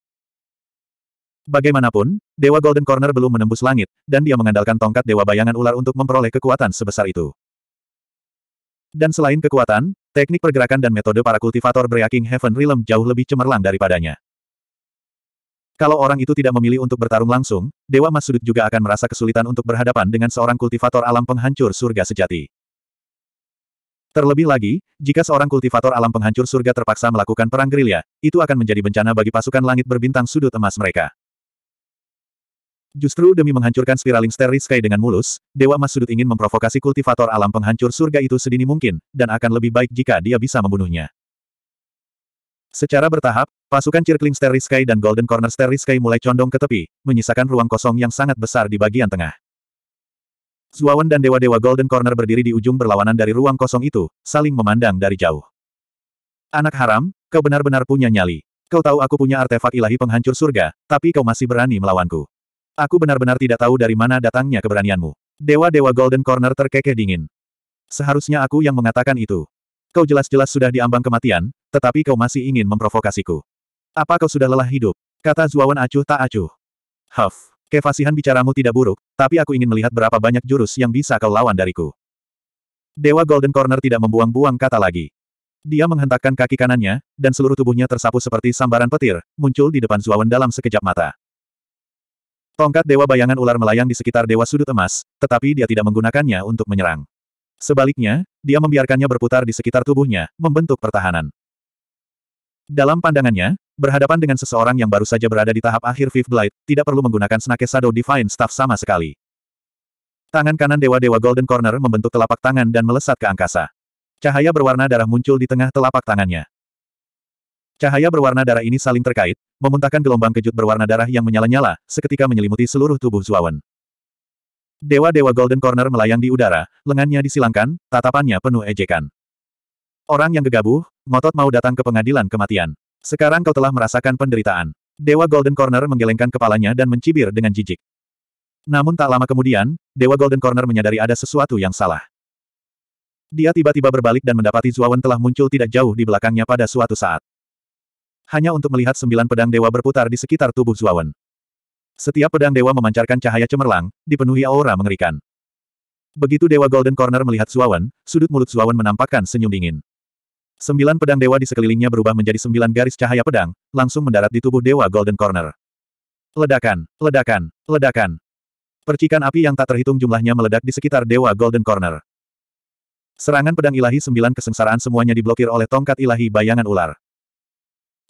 Bagaimanapun, Dewa Golden Corner belum menembus langit, dan dia mengandalkan tongkat Dewa Bayangan Ular untuk memperoleh kekuatan sebesar itu. Dan selain kekuatan, teknik pergerakan dan metode para kultivator Breaking Heaven Realm jauh lebih cemerlang daripadanya. Kalau orang itu tidak memilih untuk bertarung langsung, Dewa Mas Sudut juga akan merasa kesulitan untuk berhadapan dengan seorang kultivator alam penghancur surga sejati. Terlebih lagi, jika seorang kultivator alam penghancur surga terpaksa melakukan perang gerilya, itu akan menjadi bencana bagi pasukan langit berbintang sudut emas mereka. Justru demi menghancurkan spiraling Starry Sky dengan mulus, Dewa Mas Sudut ingin memprovokasi kultivator alam penghancur surga itu sedini mungkin, dan akan lebih baik jika dia bisa membunuhnya. Secara bertahap, pasukan Circling Starry Sky dan Golden Corner Starry Sky mulai condong ke tepi, menyisakan ruang kosong yang sangat besar di bagian tengah. Zuawan dan dewa-dewa Golden Corner berdiri di ujung berlawanan dari ruang kosong itu, saling memandang dari jauh. Anak haram, kau benar-benar punya nyali. Kau tahu aku punya artefak ilahi penghancur surga, tapi kau masih berani melawanku. Aku benar-benar tidak tahu dari mana datangnya keberanianmu. Dewa-dewa Golden Corner terkekeh dingin. Seharusnya aku yang mengatakan itu. Kau jelas-jelas sudah diambang kematian, tetapi kau masih ingin memprovokasiku. Apa kau sudah lelah hidup? Kata Zuawan acuh tak acuh. Huff, kefasihan bicaramu tidak buruk, tapi aku ingin melihat berapa banyak jurus yang bisa kau lawan dariku. Dewa Golden Corner tidak membuang-buang kata lagi. Dia menghentakkan kaki kanannya, dan seluruh tubuhnya tersapu seperti sambaran petir, muncul di depan Zuawan dalam sekejap mata. Tongkat Dewa Bayangan Ular melayang di sekitar Dewa Sudut Emas, tetapi dia tidak menggunakannya untuk menyerang. Sebaliknya, dia membiarkannya berputar di sekitar tubuhnya, membentuk pertahanan. Dalam pandangannya, berhadapan dengan seseorang yang baru saja berada di tahap akhir Fifth Blight, tidak perlu menggunakan Snake Shadow Divine Staff sama sekali. Tangan kanan dewa-dewa Golden Corner membentuk telapak tangan dan melesat ke angkasa. Cahaya berwarna darah muncul di tengah telapak tangannya. Cahaya berwarna darah ini saling terkait, memuntahkan gelombang kejut berwarna darah yang menyala-nyala, seketika menyelimuti seluruh tubuh Zuawan. Dewa-dewa Golden Corner melayang di udara, lengannya disilangkan, tatapannya penuh ejekan. Orang yang gegabah, ngotot mau datang ke pengadilan kematian. Sekarang kau telah merasakan penderitaan. Dewa Golden Corner menggelengkan kepalanya dan mencibir dengan jijik. Namun tak lama kemudian, Dewa Golden Corner menyadari ada sesuatu yang salah. Dia tiba-tiba berbalik dan mendapati Zuawan telah muncul tidak jauh di belakangnya pada suatu saat. Hanya untuk melihat sembilan pedang dewa berputar di sekitar tubuh Zuawan. Setiap pedang dewa memancarkan cahaya cemerlang, dipenuhi aura mengerikan. Begitu Dewa Golden Corner melihat Zuawan, sudut mulut Zuawan menampakkan senyum dingin. Sembilan pedang dewa di sekelilingnya berubah menjadi sembilan garis cahaya pedang, langsung mendarat di tubuh dewa Golden Corner. Ledakan, ledakan, ledakan. Percikan api yang tak terhitung jumlahnya meledak di sekitar dewa Golden Corner. Serangan pedang ilahi sembilan kesengsaraan semuanya diblokir oleh tongkat ilahi bayangan ular.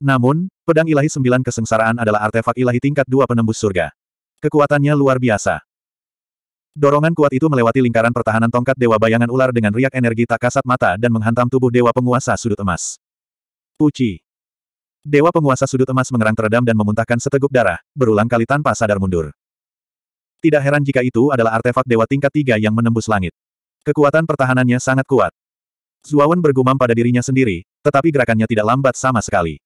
Namun, pedang ilahi sembilan kesengsaraan adalah artefak ilahi tingkat dua penembus surga. Kekuatannya luar biasa. Dorongan kuat itu melewati lingkaran pertahanan tongkat Dewa Bayangan Ular dengan riak energi tak kasat mata dan menghantam tubuh Dewa Penguasa Sudut Emas. Puci. Dewa Penguasa Sudut Emas mengerang teredam dan memuntahkan seteguk darah, berulang kali tanpa sadar mundur. Tidak heran jika itu adalah artefak Dewa tingkat tiga yang menembus langit. Kekuatan pertahanannya sangat kuat. Zuawan bergumam pada dirinya sendiri, tetapi gerakannya tidak lambat sama sekali.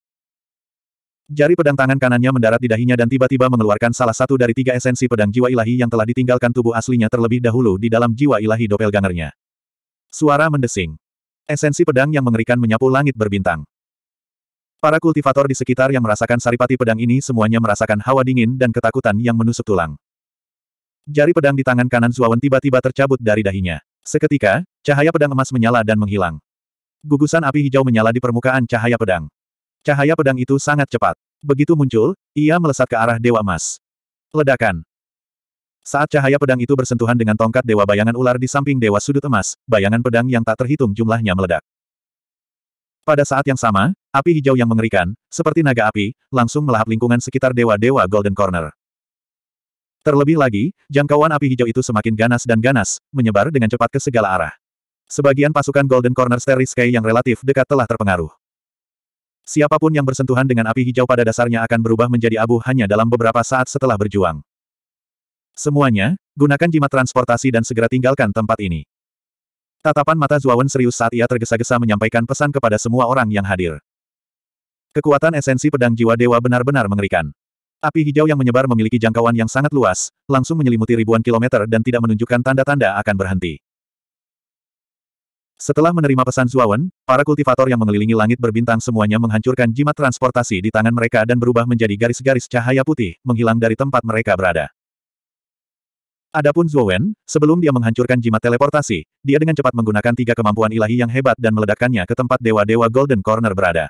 Jari pedang tangan kanannya mendarat di dahinya dan tiba-tiba mengeluarkan salah satu dari tiga esensi pedang jiwa ilahi yang telah ditinggalkan tubuh aslinya terlebih dahulu di dalam jiwa ilahi doppelgangernya. Suara mendesing. Esensi pedang yang mengerikan menyapu langit berbintang. Para kultivator di sekitar yang merasakan saripati pedang ini semuanya merasakan hawa dingin dan ketakutan yang menusuk tulang. Jari pedang di tangan kanan Zuawan tiba-tiba tercabut dari dahinya. Seketika, cahaya pedang emas menyala dan menghilang. Gugusan api hijau menyala di permukaan cahaya pedang. Cahaya pedang itu sangat cepat. Begitu muncul, ia melesat ke arah Dewa Emas. Ledakan. Saat cahaya pedang itu bersentuhan dengan tongkat Dewa Bayangan Ular di samping Dewa Sudut Emas, bayangan pedang yang tak terhitung jumlahnya meledak. Pada saat yang sama, api hijau yang mengerikan, seperti naga api, langsung melahap lingkungan sekitar dewa-dewa Golden Corner. Terlebih lagi, jangkauan api hijau itu semakin ganas dan ganas, menyebar dengan cepat ke segala arah. Sebagian pasukan Golden Corner Starry Sky yang relatif dekat telah terpengaruh. Siapapun yang bersentuhan dengan api hijau pada dasarnya akan berubah menjadi abu hanya dalam beberapa saat setelah berjuang. Semuanya, gunakan jimat transportasi dan segera tinggalkan tempat ini. Tatapan mata Zuawan serius saat ia tergesa-gesa menyampaikan pesan kepada semua orang yang hadir. Kekuatan esensi pedang jiwa dewa benar-benar mengerikan. Api hijau yang menyebar memiliki jangkauan yang sangat luas, langsung menyelimuti ribuan kilometer dan tidak menunjukkan tanda-tanda akan berhenti. Setelah menerima pesan Zuawan, para kultivator yang mengelilingi langit berbintang semuanya menghancurkan jimat transportasi di tangan mereka dan berubah menjadi garis-garis cahaya putih, menghilang dari tempat mereka berada. Adapun Zhuowen, sebelum dia menghancurkan jimat teleportasi, dia dengan cepat menggunakan tiga kemampuan ilahi yang hebat dan meledakkannya ke tempat dewa-dewa Golden Corner berada.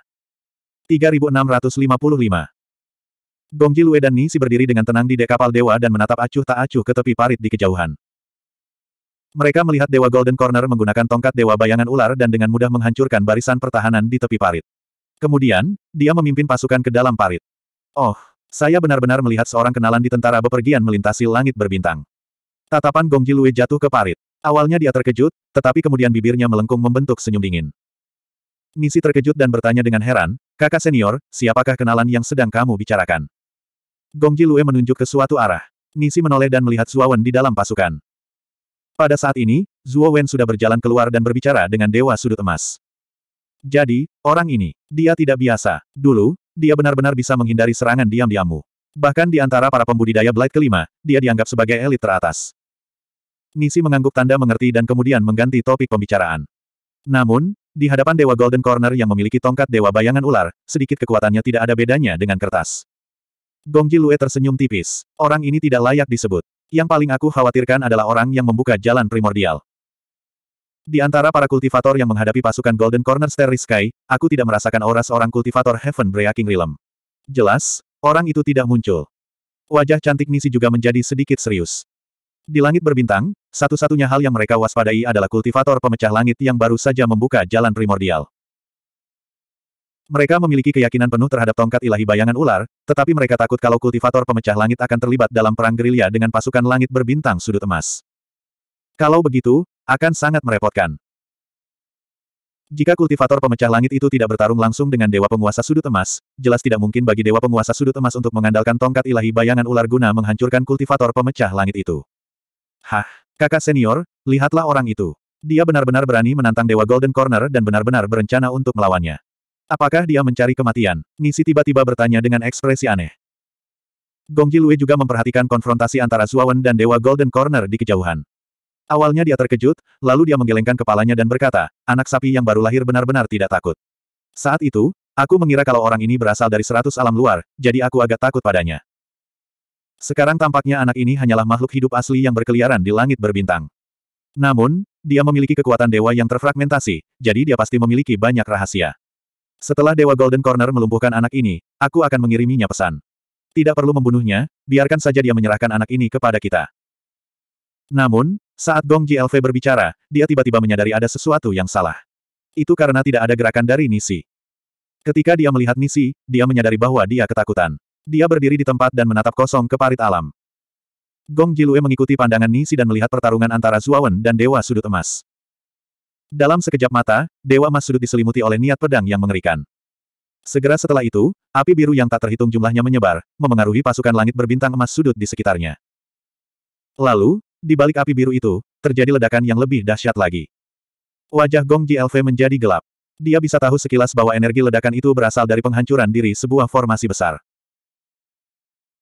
3655 Gongji Lue dan Nisi berdiri dengan tenang di dek kapal dewa dan menatap acuh tak acuh ke tepi parit di kejauhan. Mereka melihat Dewa Golden Corner menggunakan tongkat Dewa Bayangan Ular dan dengan mudah menghancurkan barisan pertahanan di tepi parit. Kemudian, dia memimpin pasukan ke dalam parit. Oh, saya benar-benar melihat seorang kenalan di tentara bepergian melintasi langit berbintang. Tatapan Gong Jilue jatuh ke parit. Awalnya dia terkejut, tetapi kemudian bibirnya melengkung membentuk senyum dingin. Nisi terkejut dan bertanya dengan heran, kakak senior, siapakah kenalan yang sedang kamu bicarakan? Gong Lue menunjuk ke suatu arah. Nisi menoleh dan melihat Suawen di dalam pasukan. Pada saat ini, Zuo Wen sudah berjalan keluar dan berbicara dengan Dewa Sudut Emas. Jadi, orang ini, dia tidak biasa. Dulu, dia benar-benar bisa menghindari serangan diam-diammu. Bahkan di antara para pembudidaya Blight kelima, dia dianggap sebagai elit teratas. Nisi mengangguk tanda mengerti dan kemudian mengganti topik pembicaraan. Namun, di hadapan Dewa Golden Corner yang memiliki tongkat Dewa Bayangan Ular, sedikit kekuatannya tidak ada bedanya dengan kertas. Gongji Lue tersenyum tipis. Orang ini tidak layak disebut. Yang paling aku khawatirkan adalah orang yang membuka jalan primordial. Di antara para kultivator yang menghadapi pasukan Golden Corner Starry Sky, aku tidak merasakan aura seorang kultivator Heaven Breaking Realm. Jelas, orang itu tidak muncul. Wajah cantik Nisi juga menjadi sedikit serius. Di langit berbintang, satu-satunya hal yang mereka waspadai adalah kultivator pemecah langit yang baru saja membuka jalan primordial. Mereka memiliki keyakinan penuh terhadap tongkat ilahi bayangan ular, tetapi mereka takut kalau kultivator pemecah langit akan terlibat dalam perang gerilya dengan pasukan langit berbintang sudut emas. Kalau begitu, akan sangat merepotkan. Jika kultivator pemecah langit itu tidak bertarung langsung dengan dewa penguasa sudut emas, jelas tidak mungkin bagi dewa penguasa sudut emas untuk mengandalkan tongkat ilahi bayangan ular guna menghancurkan kultivator pemecah langit itu. Hah, kakak senior, lihatlah orang itu. Dia benar-benar berani menantang dewa Golden Corner dan benar-benar berencana untuk melawannya. Apakah dia mencari kematian? Nisi tiba-tiba bertanya dengan ekspresi aneh. Gongji Lue juga memperhatikan konfrontasi antara Zuawan dan Dewa Golden Corner di kejauhan. Awalnya dia terkejut, lalu dia menggelengkan kepalanya dan berkata, anak sapi yang baru lahir benar-benar tidak takut. Saat itu, aku mengira kalau orang ini berasal dari seratus alam luar, jadi aku agak takut padanya. Sekarang tampaknya anak ini hanyalah makhluk hidup asli yang berkeliaran di langit berbintang. Namun, dia memiliki kekuatan dewa yang terfragmentasi, jadi dia pasti memiliki banyak rahasia. Setelah Dewa Golden Corner melumpuhkan anak ini, aku akan mengiriminya pesan. Tidak perlu membunuhnya, biarkan saja dia menyerahkan anak ini kepada kita. Namun, saat Gong Ji Elve berbicara, dia tiba-tiba menyadari ada sesuatu yang salah. Itu karena tidak ada gerakan dari Nisi. Ketika dia melihat Nisi, dia menyadari bahwa dia ketakutan. Dia berdiri di tempat dan menatap kosong ke parit alam. Gong Jilue mengikuti pandangan Nisi dan melihat pertarungan antara Zuawan dan Dewa Sudut Emas. Dalam sekejap mata, Dewa Mas Sudut diselimuti oleh niat pedang yang mengerikan. Segera setelah itu, api biru yang tak terhitung jumlahnya menyebar, memengaruhi pasukan langit berbintang emas sudut di sekitarnya. Lalu, di balik api biru itu, terjadi ledakan yang lebih dahsyat lagi. Wajah Gong Ji LV menjadi gelap. Dia bisa tahu sekilas bahwa energi ledakan itu berasal dari penghancuran diri sebuah formasi besar.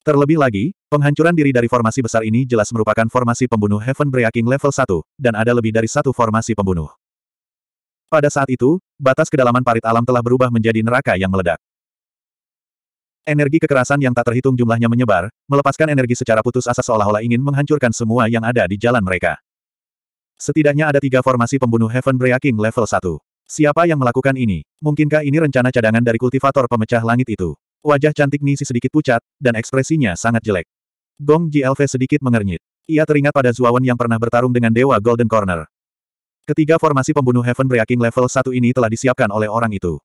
Terlebih lagi, penghancuran diri dari formasi besar ini jelas merupakan formasi pembunuh Heaven Breaking level 1, dan ada lebih dari satu formasi pembunuh. Pada saat itu, batas kedalaman parit alam telah berubah menjadi neraka yang meledak. Energi kekerasan yang tak terhitung jumlahnya menyebar, melepaskan energi secara putus asa seolah-olah ingin menghancurkan semua yang ada di jalan mereka. Setidaknya ada tiga formasi pembunuh Heaven Breaking level 1. Siapa yang melakukan ini? Mungkinkah ini rencana cadangan dari kultivator pemecah langit itu? Wajah cantik Nisi sedikit pucat, dan ekspresinya sangat jelek. Gong JLV sedikit mengernyit. Ia teringat pada Zuawan yang pernah bertarung dengan Dewa Golden Corner. Ketiga formasi pembunuh Heaven Breaking level 1 ini telah disiapkan oleh orang itu.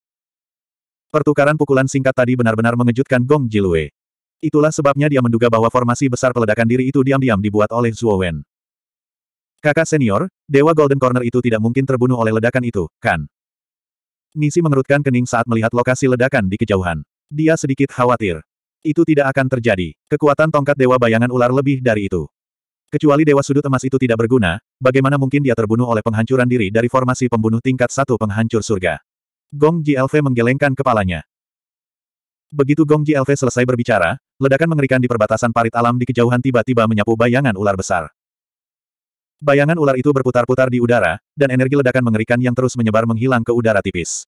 Pertukaran pukulan singkat tadi benar-benar mengejutkan Gong Jilue. Itulah sebabnya dia menduga bahwa formasi besar peledakan diri itu diam-diam dibuat oleh Zhuo Wen. Kakak senior, Dewa Golden Corner itu tidak mungkin terbunuh oleh ledakan itu, kan? Nisi mengerutkan kening saat melihat lokasi ledakan di kejauhan. Dia sedikit khawatir. Itu tidak akan terjadi. Kekuatan tongkat Dewa Bayangan Ular lebih dari itu. Kecuali Dewa Sudut Emas itu tidak berguna, bagaimana mungkin dia terbunuh oleh penghancuran diri dari formasi pembunuh tingkat satu penghancur surga. Gong Jlv menggelengkan kepalanya. Begitu Gong Jlv selesai berbicara, ledakan mengerikan di perbatasan parit alam di kejauhan tiba-tiba menyapu bayangan ular besar. Bayangan ular itu berputar-putar di udara, dan energi ledakan mengerikan yang terus menyebar menghilang ke udara tipis.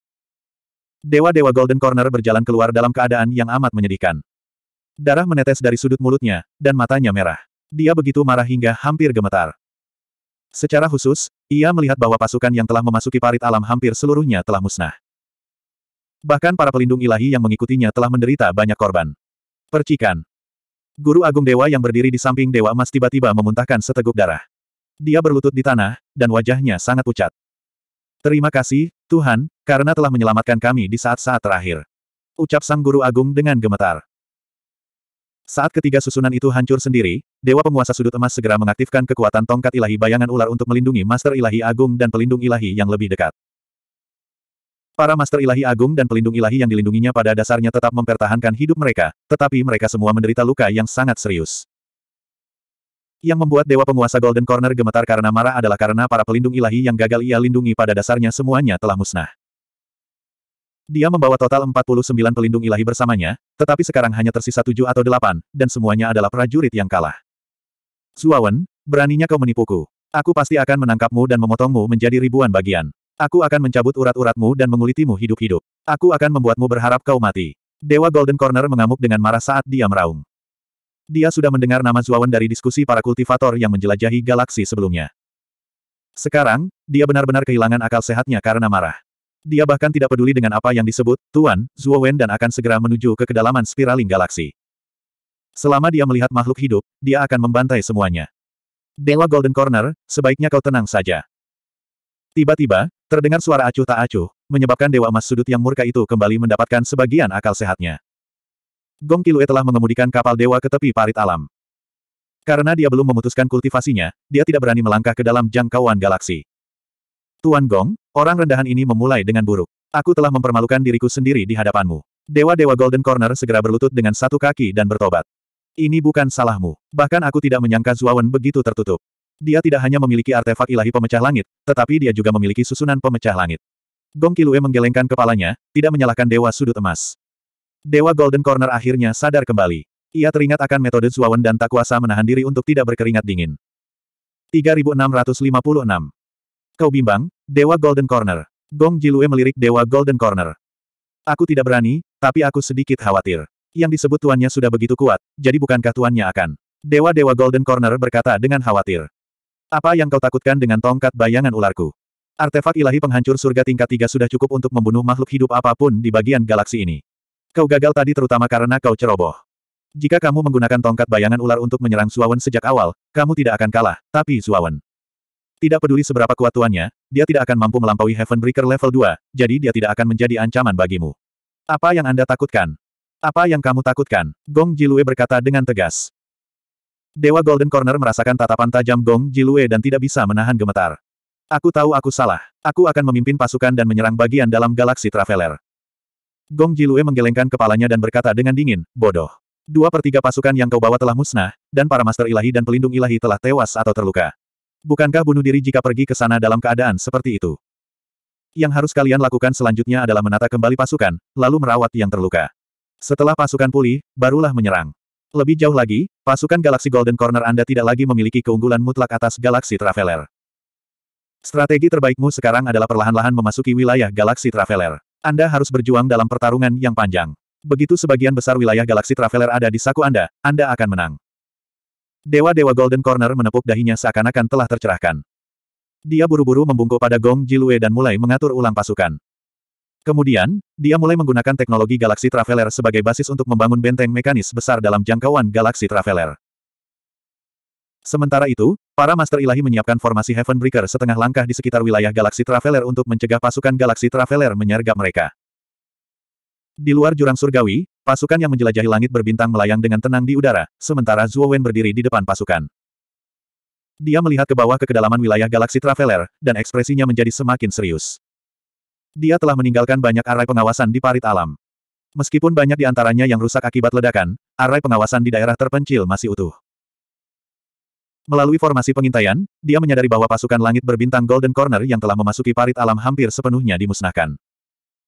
Dewa-dewa Golden Corner berjalan keluar dalam keadaan yang amat menyedihkan. Darah menetes dari sudut mulutnya, dan matanya merah. Dia begitu marah hingga hampir gemetar. Secara khusus, ia melihat bahwa pasukan yang telah memasuki parit alam hampir seluruhnya telah musnah. Bahkan para pelindung ilahi yang mengikutinya telah menderita banyak korban. Percikan. Guru Agung Dewa yang berdiri di samping Dewa Emas tiba-tiba memuntahkan seteguk darah. Dia berlutut di tanah, dan wajahnya sangat pucat. Terima kasih, Tuhan, karena telah menyelamatkan kami di saat-saat terakhir. Ucap Sang Guru Agung dengan gemetar. Saat ketiga susunan itu hancur sendiri, Dewa Penguasa Sudut Emas segera mengaktifkan kekuatan tongkat ilahi bayangan ular untuk melindungi Master Ilahi Agung dan Pelindung Ilahi yang lebih dekat. Para Master Ilahi Agung dan Pelindung Ilahi yang dilindunginya pada dasarnya tetap mempertahankan hidup mereka, tetapi mereka semua menderita luka yang sangat serius. Yang membuat Dewa Penguasa Golden Corner gemetar karena marah adalah karena para pelindung ilahi yang gagal ia lindungi pada dasarnya semuanya telah musnah. Dia membawa total 49 pelindung ilahi bersamanya, tetapi sekarang hanya tersisa tujuh atau delapan, dan semuanya adalah prajurit yang kalah. Suawan, beraninya kau menipuku. Aku pasti akan menangkapmu dan memotongmu menjadi ribuan bagian. Aku akan mencabut urat-uratmu dan mengulitimu hidup-hidup. Aku akan membuatmu berharap kau mati. Dewa Golden Corner mengamuk dengan marah saat dia meraung. Dia sudah mendengar nama Zuawan dari diskusi para kultivator yang menjelajahi galaksi sebelumnya. Sekarang, dia benar-benar kehilangan akal sehatnya karena marah. Dia bahkan tidak peduli dengan apa yang disebut, Tuan, Zhuo Wen dan akan segera menuju ke kedalaman spiraling galaksi. Selama dia melihat makhluk hidup, dia akan membantai semuanya. Dewa Golden Corner, sebaiknya kau tenang saja. Tiba-tiba, terdengar suara acuh tak acuh, menyebabkan Dewa Emas Sudut yang murka itu kembali mendapatkan sebagian akal sehatnya. Gong Kilue telah mengemudikan kapal Dewa ke tepi parit alam. Karena dia belum memutuskan kultivasinya, dia tidak berani melangkah ke dalam jangkauan galaksi. Tuan Gong, Orang rendahan ini memulai dengan buruk. Aku telah mempermalukan diriku sendiri di hadapanmu. Dewa-dewa Golden Corner segera berlutut dengan satu kaki dan bertobat. Ini bukan salahmu. Bahkan aku tidak menyangka Zuawan begitu tertutup. Dia tidak hanya memiliki artefak ilahi pemecah langit, tetapi dia juga memiliki susunan pemecah langit. Gong Kilue menggelengkan kepalanya, tidak menyalahkan Dewa Sudut Emas. Dewa Golden Corner akhirnya sadar kembali. Ia teringat akan metode Zuawan dan tak kuasa menahan diri untuk tidak berkeringat dingin. 3656 Kau bimbang, Dewa Golden Corner. Gong Jilue melirik Dewa Golden Corner. Aku tidak berani, tapi aku sedikit khawatir. Yang disebut tuannya sudah begitu kuat, jadi bukankah tuannya akan? Dewa-dewa Golden Corner berkata dengan khawatir. Apa yang kau takutkan dengan tongkat bayangan ularku? Artefak ilahi penghancur surga tingkat tiga sudah cukup untuk membunuh makhluk hidup apapun di bagian galaksi ini. Kau gagal tadi terutama karena kau ceroboh. Jika kamu menggunakan tongkat bayangan ular untuk menyerang Suawen sejak awal, kamu tidak akan kalah, tapi Suawen. Tidak peduli seberapa kuat tuannya, dia tidak akan mampu melampaui Heaven Breaker level 2, jadi dia tidak akan menjadi ancaman bagimu. Apa yang Anda takutkan? Apa yang kamu takutkan? Gong Jilue berkata dengan tegas. Dewa Golden Corner merasakan tatapan tajam Gong Jilue dan tidak bisa menahan gemetar. Aku tahu aku salah. Aku akan memimpin pasukan dan menyerang bagian dalam galaksi Traveler. Gong Jilue menggelengkan kepalanya dan berkata dengan dingin, bodoh. Dua per tiga pasukan yang kau bawa telah musnah, dan para master ilahi dan pelindung ilahi telah tewas atau terluka. Bukankah bunuh diri jika pergi ke sana dalam keadaan seperti itu? Yang harus kalian lakukan selanjutnya adalah menata kembali pasukan, lalu merawat yang terluka. Setelah pasukan pulih, barulah menyerang. Lebih jauh lagi, pasukan galaksi Golden Corner Anda tidak lagi memiliki keunggulan mutlak atas galaksi Traveler. Strategi terbaikmu sekarang adalah perlahan-lahan memasuki wilayah galaksi Traveler. Anda harus berjuang dalam pertarungan yang panjang. Begitu sebagian besar wilayah galaksi Traveler ada di saku Anda, Anda akan menang. Dewa-dewa Golden Corner menepuk dahinya seakan-akan telah tercerahkan. Dia buru-buru membungkuk pada Gong Jilue dan mulai mengatur ulang pasukan. Kemudian, dia mulai menggunakan teknologi Galaxy Traveler sebagai basis untuk membangun benteng mekanis besar dalam jangkauan Galaxy Traveler. Sementara itu, para Master Ilahi menyiapkan formasi Heavenbreaker setengah langkah di sekitar wilayah Galaxy Traveler untuk mencegah pasukan Galaxy Traveler menyergap mereka. Di luar jurang surgawi, Pasukan yang menjelajahi langit berbintang melayang dengan tenang di udara, sementara Zhuo Wen berdiri di depan pasukan. Dia melihat ke bawah ke kedalaman wilayah galaksi Traveler, dan ekspresinya menjadi semakin serius. Dia telah meninggalkan banyak arai pengawasan di parit alam. Meskipun banyak di antaranya yang rusak akibat ledakan, arai pengawasan di daerah terpencil masih utuh. Melalui formasi pengintaian, dia menyadari bahwa pasukan langit berbintang Golden Corner yang telah memasuki parit alam hampir sepenuhnya dimusnahkan.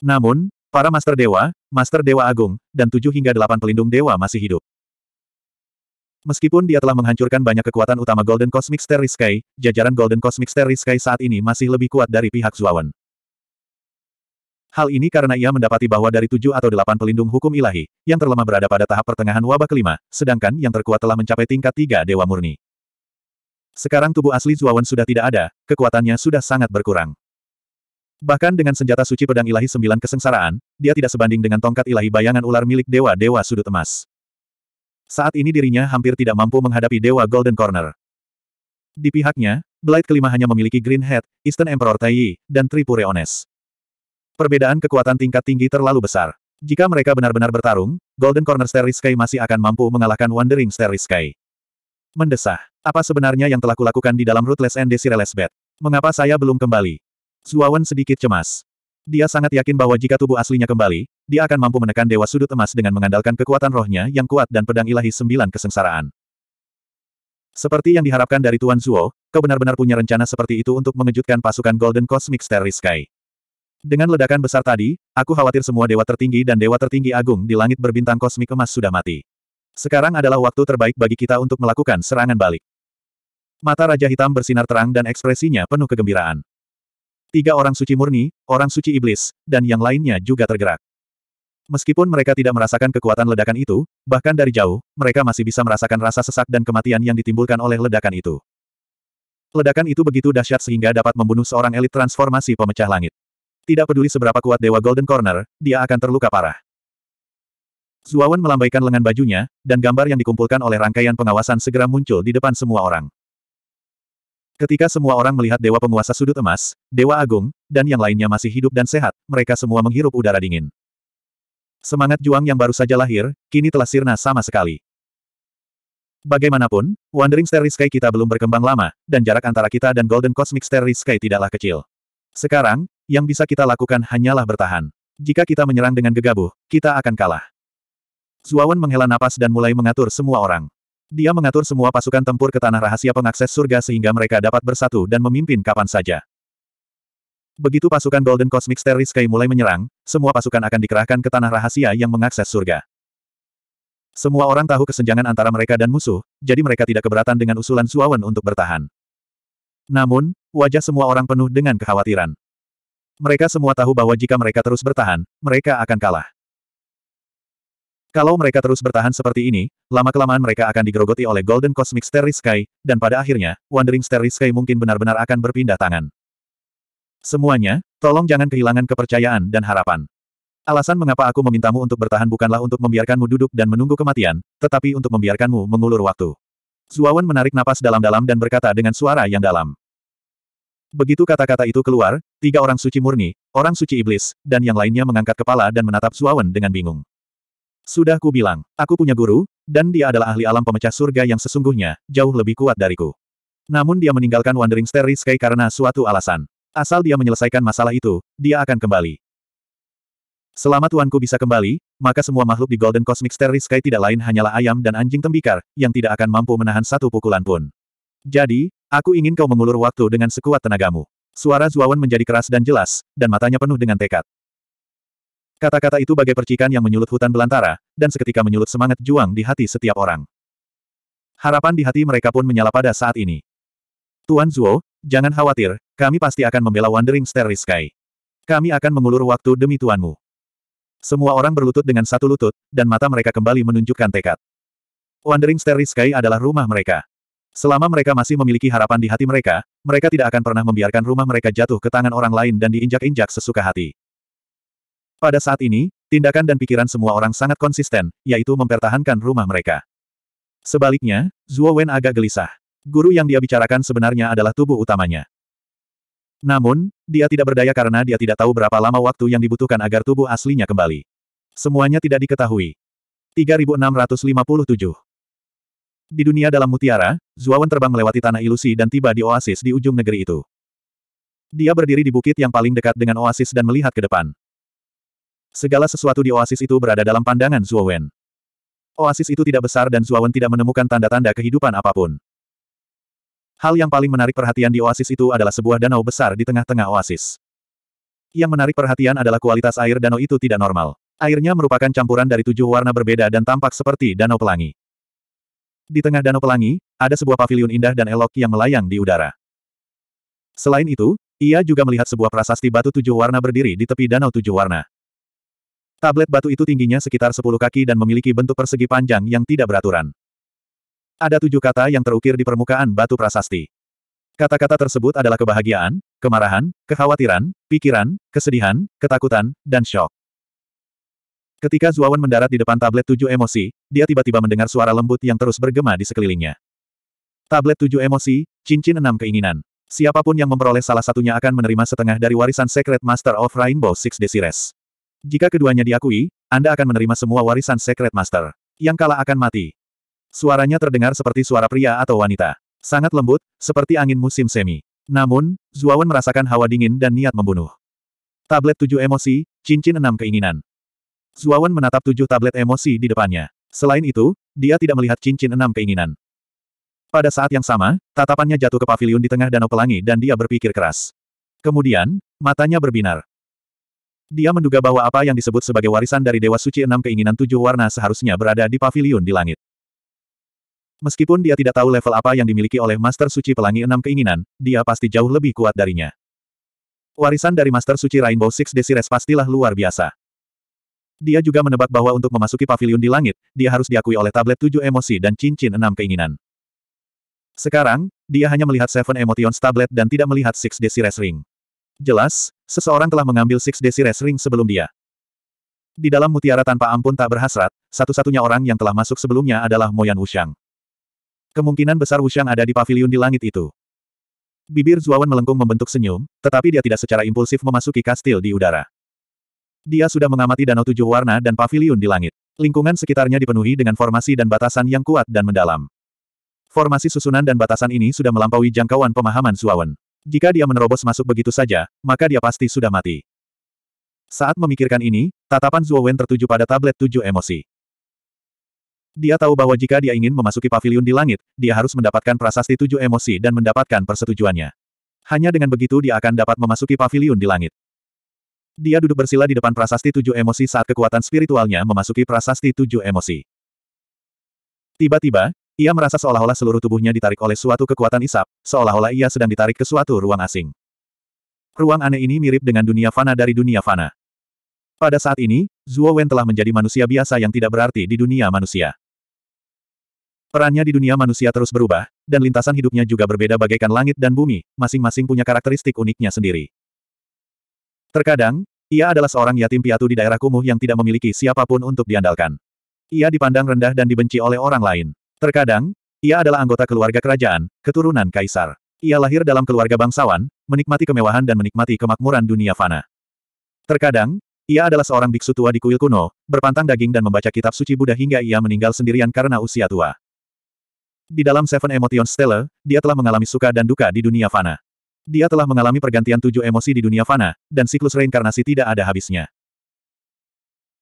Namun, Para Master Dewa, Master Dewa Agung, dan tujuh hingga delapan pelindung Dewa masih hidup. Meskipun dia telah menghancurkan banyak kekuatan utama Golden Cosmic Starry Sky, jajaran Golden Cosmic Starry Sky saat ini masih lebih kuat dari pihak Zuawan. Hal ini karena ia mendapati bahwa dari tujuh atau delapan pelindung hukum ilahi, yang terlemah berada pada tahap pertengahan wabah kelima, sedangkan yang terkuat telah mencapai tingkat tiga Dewa Murni. Sekarang tubuh asli Zuawan sudah tidak ada, kekuatannya sudah sangat berkurang. Bahkan dengan senjata suci pedang ilahi sembilan kesengsaraan, dia tidak sebanding dengan tongkat ilahi bayangan ular milik dewa-dewa sudut emas. Saat ini dirinya hampir tidak mampu menghadapi dewa Golden Corner. Di pihaknya, Blight kelima hanya memiliki Green Head, Eastern Emperor Taiyi, dan Tripure Ones. Perbedaan kekuatan tingkat tinggi terlalu besar. Jika mereka benar-benar bertarung, Golden Corner Starry Sky masih akan mampu mengalahkan Wandering Starry Sky. Mendesah. Apa sebenarnya yang telah kulakukan di dalam Rootless and Desireless Bed? Mengapa saya belum kembali? Zuawan sedikit cemas. Dia sangat yakin bahwa jika tubuh aslinya kembali, dia akan mampu menekan Dewa Sudut Emas dengan mengandalkan kekuatan rohnya yang kuat dan pedang ilahi sembilan kesengsaraan. Seperti yang diharapkan dari Tuan Zuo, kau benar-benar punya rencana seperti itu untuk mengejutkan pasukan Golden Cosmic Starry Sky. Dengan ledakan besar tadi, aku khawatir semua dewa tertinggi dan dewa tertinggi agung di langit berbintang kosmik emas sudah mati. Sekarang adalah waktu terbaik bagi kita untuk melakukan serangan balik. Mata Raja Hitam bersinar terang dan ekspresinya penuh kegembiraan. Tiga orang suci murni, orang suci iblis, dan yang lainnya juga tergerak. Meskipun mereka tidak merasakan kekuatan ledakan itu, bahkan dari jauh, mereka masih bisa merasakan rasa sesak dan kematian yang ditimbulkan oleh ledakan itu. Ledakan itu begitu dahsyat sehingga dapat membunuh seorang elit transformasi pemecah langit. Tidak peduli seberapa kuat Dewa Golden Corner, dia akan terluka parah. Zuawan melambaikan lengan bajunya, dan gambar yang dikumpulkan oleh rangkaian pengawasan segera muncul di depan semua orang. Ketika semua orang melihat dewa penguasa sudut emas, dewa agung, dan yang lainnya masih hidup dan sehat, mereka semua menghirup udara dingin. Semangat juang yang baru saja lahir, kini telah sirna sama sekali. Bagaimanapun, Wandering Starry Sky kita belum berkembang lama, dan jarak antara kita dan Golden Cosmic Starry Sky tidaklah kecil. Sekarang, yang bisa kita lakukan hanyalah bertahan. Jika kita menyerang dengan gegabah, kita akan kalah. Zuawan menghela napas dan mulai mengatur semua orang. Dia mengatur semua pasukan tempur ke tanah rahasia pengakses surga sehingga mereka dapat bersatu dan memimpin kapan saja. Begitu pasukan Golden Cosmic Starry Sky mulai menyerang, semua pasukan akan dikerahkan ke tanah rahasia yang mengakses surga. Semua orang tahu kesenjangan antara mereka dan musuh, jadi mereka tidak keberatan dengan usulan Suawan untuk bertahan. Namun, wajah semua orang penuh dengan kekhawatiran. Mereka semua tahu bahwa jika mereka terus bertahan, mereka akan kalah. Kalau mereka terus bertahan seperti ini, lama-kelamaan mereka akan digerogoti oleh Golden Cosmic Starry Sky, dan pada akhirnya, Wandering Starry Sky mungkin benar-benar akan berpindah tangan. Semuanya, tolong jangan kehilangan kepercayaan dan harapan. Alasan mengapa aku memintamu untuk bertahan bukanlah untuk membiarkanmu duduk dan menunggu kematian, tetapi untuk membiarkanmu mengulur waktu. Zuawan menarik napas dalam-dalam dan berkata dengan suara yang dalam. Begitu kata-kata itu keluar, tiga orang suci murni, orang suci iblis, dan yang lainnya mengangkat kepala dan menatap Zuawan dengan bingung. Sudah ku bilang, aku punya guru, dan dia adalah ahli alam pemecah surga yang sesungguhnya, jauh lebih kuat dariku. Namun dia meninggalkan Wandering Starry Sky karena suatu alasan. Asal dia menyelesaikan masalah itu, dia akan kembali. Selama tuanku bisa kembali, maka semua makhluk di Golden Cosmic Starry Sky tidak lain hanyalah ayam dan anjing tembikar, yang tidak akan mampu menahan satu pukulan pun. Jadi, aku ingin kau mengulur waktu dengan sekuat tenagamu. Suara Zuawan menjadi keras dan jelas, dan matanya penuh dengan tekad. Kata-kata itu bagai percikan yang menyulut hutan belantara, dan seketika menyulut semangat juang di hati setiap orang. Harapan di hati mereka pun menyala pada saat ini. Tuan Zuo, jangan khawatir, kami pasti akan membela Wandering Starry Sky. Kami akan mengulur waktu demi tuanmu. Semua orang berlutut dengan satu lutut, dan mata mereka kembali menunjukkan tekad. Wandering Starry Sky adalah rumah mereka. Selama mereka masih memiliki harapan di hati mereka, mereka tidak akan pernah membiarkan rumah mereka jatuh ke tangan orang lain dan diinjak-injak sesuka hati. Pada saat ini, tindakan dan pikiran semua orang sangat konsisten, yaitu mempertahankan rumah mereka. Sebaliknya, Zhuo Wen agak gelisah. Guru yang dia bicarakan sebenarnya adalah tubuh utamanya. Namun, dia tidak berdaya karena dia tidak tahu berapa lama waktu yang dibutuhkan agar tubuh aslinya kembali. Semuanya tidak diketahui. 3657 Di dunia dalam mutiara, Wen terbang melewati tanah ilusi dan tiba di oasis di ujung negeri itu. Dia berdiri di bukit yang paling dekat dengan oasis dan melihat ke depan. Segala sesuatu di oasis itu berada dalam pandangan Zuo Wen. Oasis itu tidak besar dan Zuo Wen tidak menemukan tanda-tanda kehidupan apapun. Hal yang paling menarik perhatian di oasis itu adalah sebuah danau besar di tengah-tengah oasis. Yang menarik perhatian adalah kualitas air danau itu tidak normal. Airnya merupakan campuran dari tujuh warna berbeda dan tampak seperti danau pelangi. Di tengah danau pelangi, ada sebuah paviliun indah dan elok yang melayang di udara. Selain itu, ia juga melihat sebuah prasasti batu tujuh warna berdiri di tepi danau tujuh warna. Tablet batu itu tingginya sekitar 10 kaki dan memiliki bentuk persegi panjang yang tidak beraturan. Ada tujuh kata yang terukir di permukaan batu prasasti. Kata-kata tersebut adalah kebahagiaan, kemarahan, kekhawatiran, pikiran, kesedihan, ketakutan, dan shock. Ketika Zuawan mendarat di depan tablet tujuh emosi, dia tiba-tiba mendengar suara lembut yang terus bergema di sekelilingnya. Tablet tujuh emosi, cincin enam keinginan. Siapapun yang memperoleh salah satunya akan menerima setengah dari warisan Secret Master of Rainbow Six Desires. Jika keduanya diakui, Anda akan menerima semua warisan Secret Master. Yang kalah akan mati. Suaranya terdengar seperti suara pria atau wanita. Sangat lembut, seperti angin musim semi. Namun, Zuawan merasakan hawa dingin dan niat membunuh. Tablet tujuh emosi, cincin enam keinginan. Zuawan menatap tujuh tablet emosi di depannya. Selain itu, dia tidak melihat cincin enam keinginan. Pada saat yang sama, tatapannya jatuh ke paviliun di tengah danau pelangi dan dia berpikir keras. Kemudian, matanya berbinar. Dia menduga bahwa apa yang disebut sebagai warisan dari Dewa Suci Enam Keinginan Tujuh Warna seharusnya berada di pavilion di langit. Meskipun dia tidak tahu level apa yang dimiliki oleh Master Suci Pelangi Enam Keinginan, dia pasti jauh lebih kuat darinya. Warisan dari Master Suci Rainbow Six Desires pastilah luar biasa. Dia juga menebak bahwa untuk memasuki pavilion di langit, dia harus diakui oleh tablet tujuh emosi dan cincin enam keinginan. Sekarang, dia hanya melihat Seven Emotions tablet dan tidak melihat Six Desires Ring. Jelas, seseorang telah mengambil Six Desires Ring sebelum dia. Di dalam mutiara tanpa ampun tak berhasrat, satu-satunya orang yang telah masuk sebelumnya adalah Moyan Wushang. Kemungkinan besar Wushang ada di pavilion di langit itu. Bibir Zuawan melengkung membentuk senyum, tetapi dia tidak secara impulsif memasuki kastil di udara. Dia sudah mengamati danau tujuh warna dan pavilion di langit. Lingkungan sekitarnya dipenuhi dengan formasi dan batasan yang kuat dan mendalam. Formasi susunan dan batasan ini sudah melampaui jangkauan pemahaman Zuawan. Jika dia menerobos masuk begitu saja, maka dia pasti sudah mati. Saat memikirkan ini, tatapan Zuo Wen tertuju pada tablet tujuh emosi. Dia tahu bahwa jika dia ingin memasuki pavilion di langit, dia harus mendapatkan prasasti tujuh emosi dan mendapatkan persetujuannya. Hanya dengan begitu dia akan dapat memasuki pavilion di langit. Dia duduk bersila di depan prasasti tujuh emosi saat kekuatan spiritualnya memasuki prasasti tujuh emosi. Tiba-tiba, ia merasa seolah-olah seluruh tubuhnya ditarik oleh suatu kekuatan isap, seolah-olah ia sedang ditarik ke suatu ruang asing. Ruang aneh ini mirip dengan dunia fana dari dunia fana. Pada saat ini, Zhuo Wen telah menjadi manusia biasa yang tidak berarti di dunia manusia. Perannya di dunia manusia terus berubah, dan lintasan hidupnya juga berbeda bagaikan langit dan bumi, masing-masing punya karakteristik uniknya sendiri. Terkadang, ia adalah seorang yatim piatu di daerah kumuh yang tidak memiliki siapapun untuk diandalkan. Ia dipandang rendah dan dibenci oleh orang lain. Terkadang, ia adalah anggota keluarga kerajaan, keturunan kaisar. Ia lahir dalam keluarga bangsawan, menikmati kemewahan dan menikmati kemakmuran dunia fana. Terkadang, ia adalah seorang biksu tua di kuil kuno, berpantang daging dan membaca kitab suci Buddha hingga ia meninggal sendirian karena usia tua. Di dalam Seven Emotions Stella, dia telah mengalami suka dan duka di dunia fana. Dia telah mengalami pergantian tujuh emosi di dunia fana, dan siklus reinkarnasi tidak ada habisnya.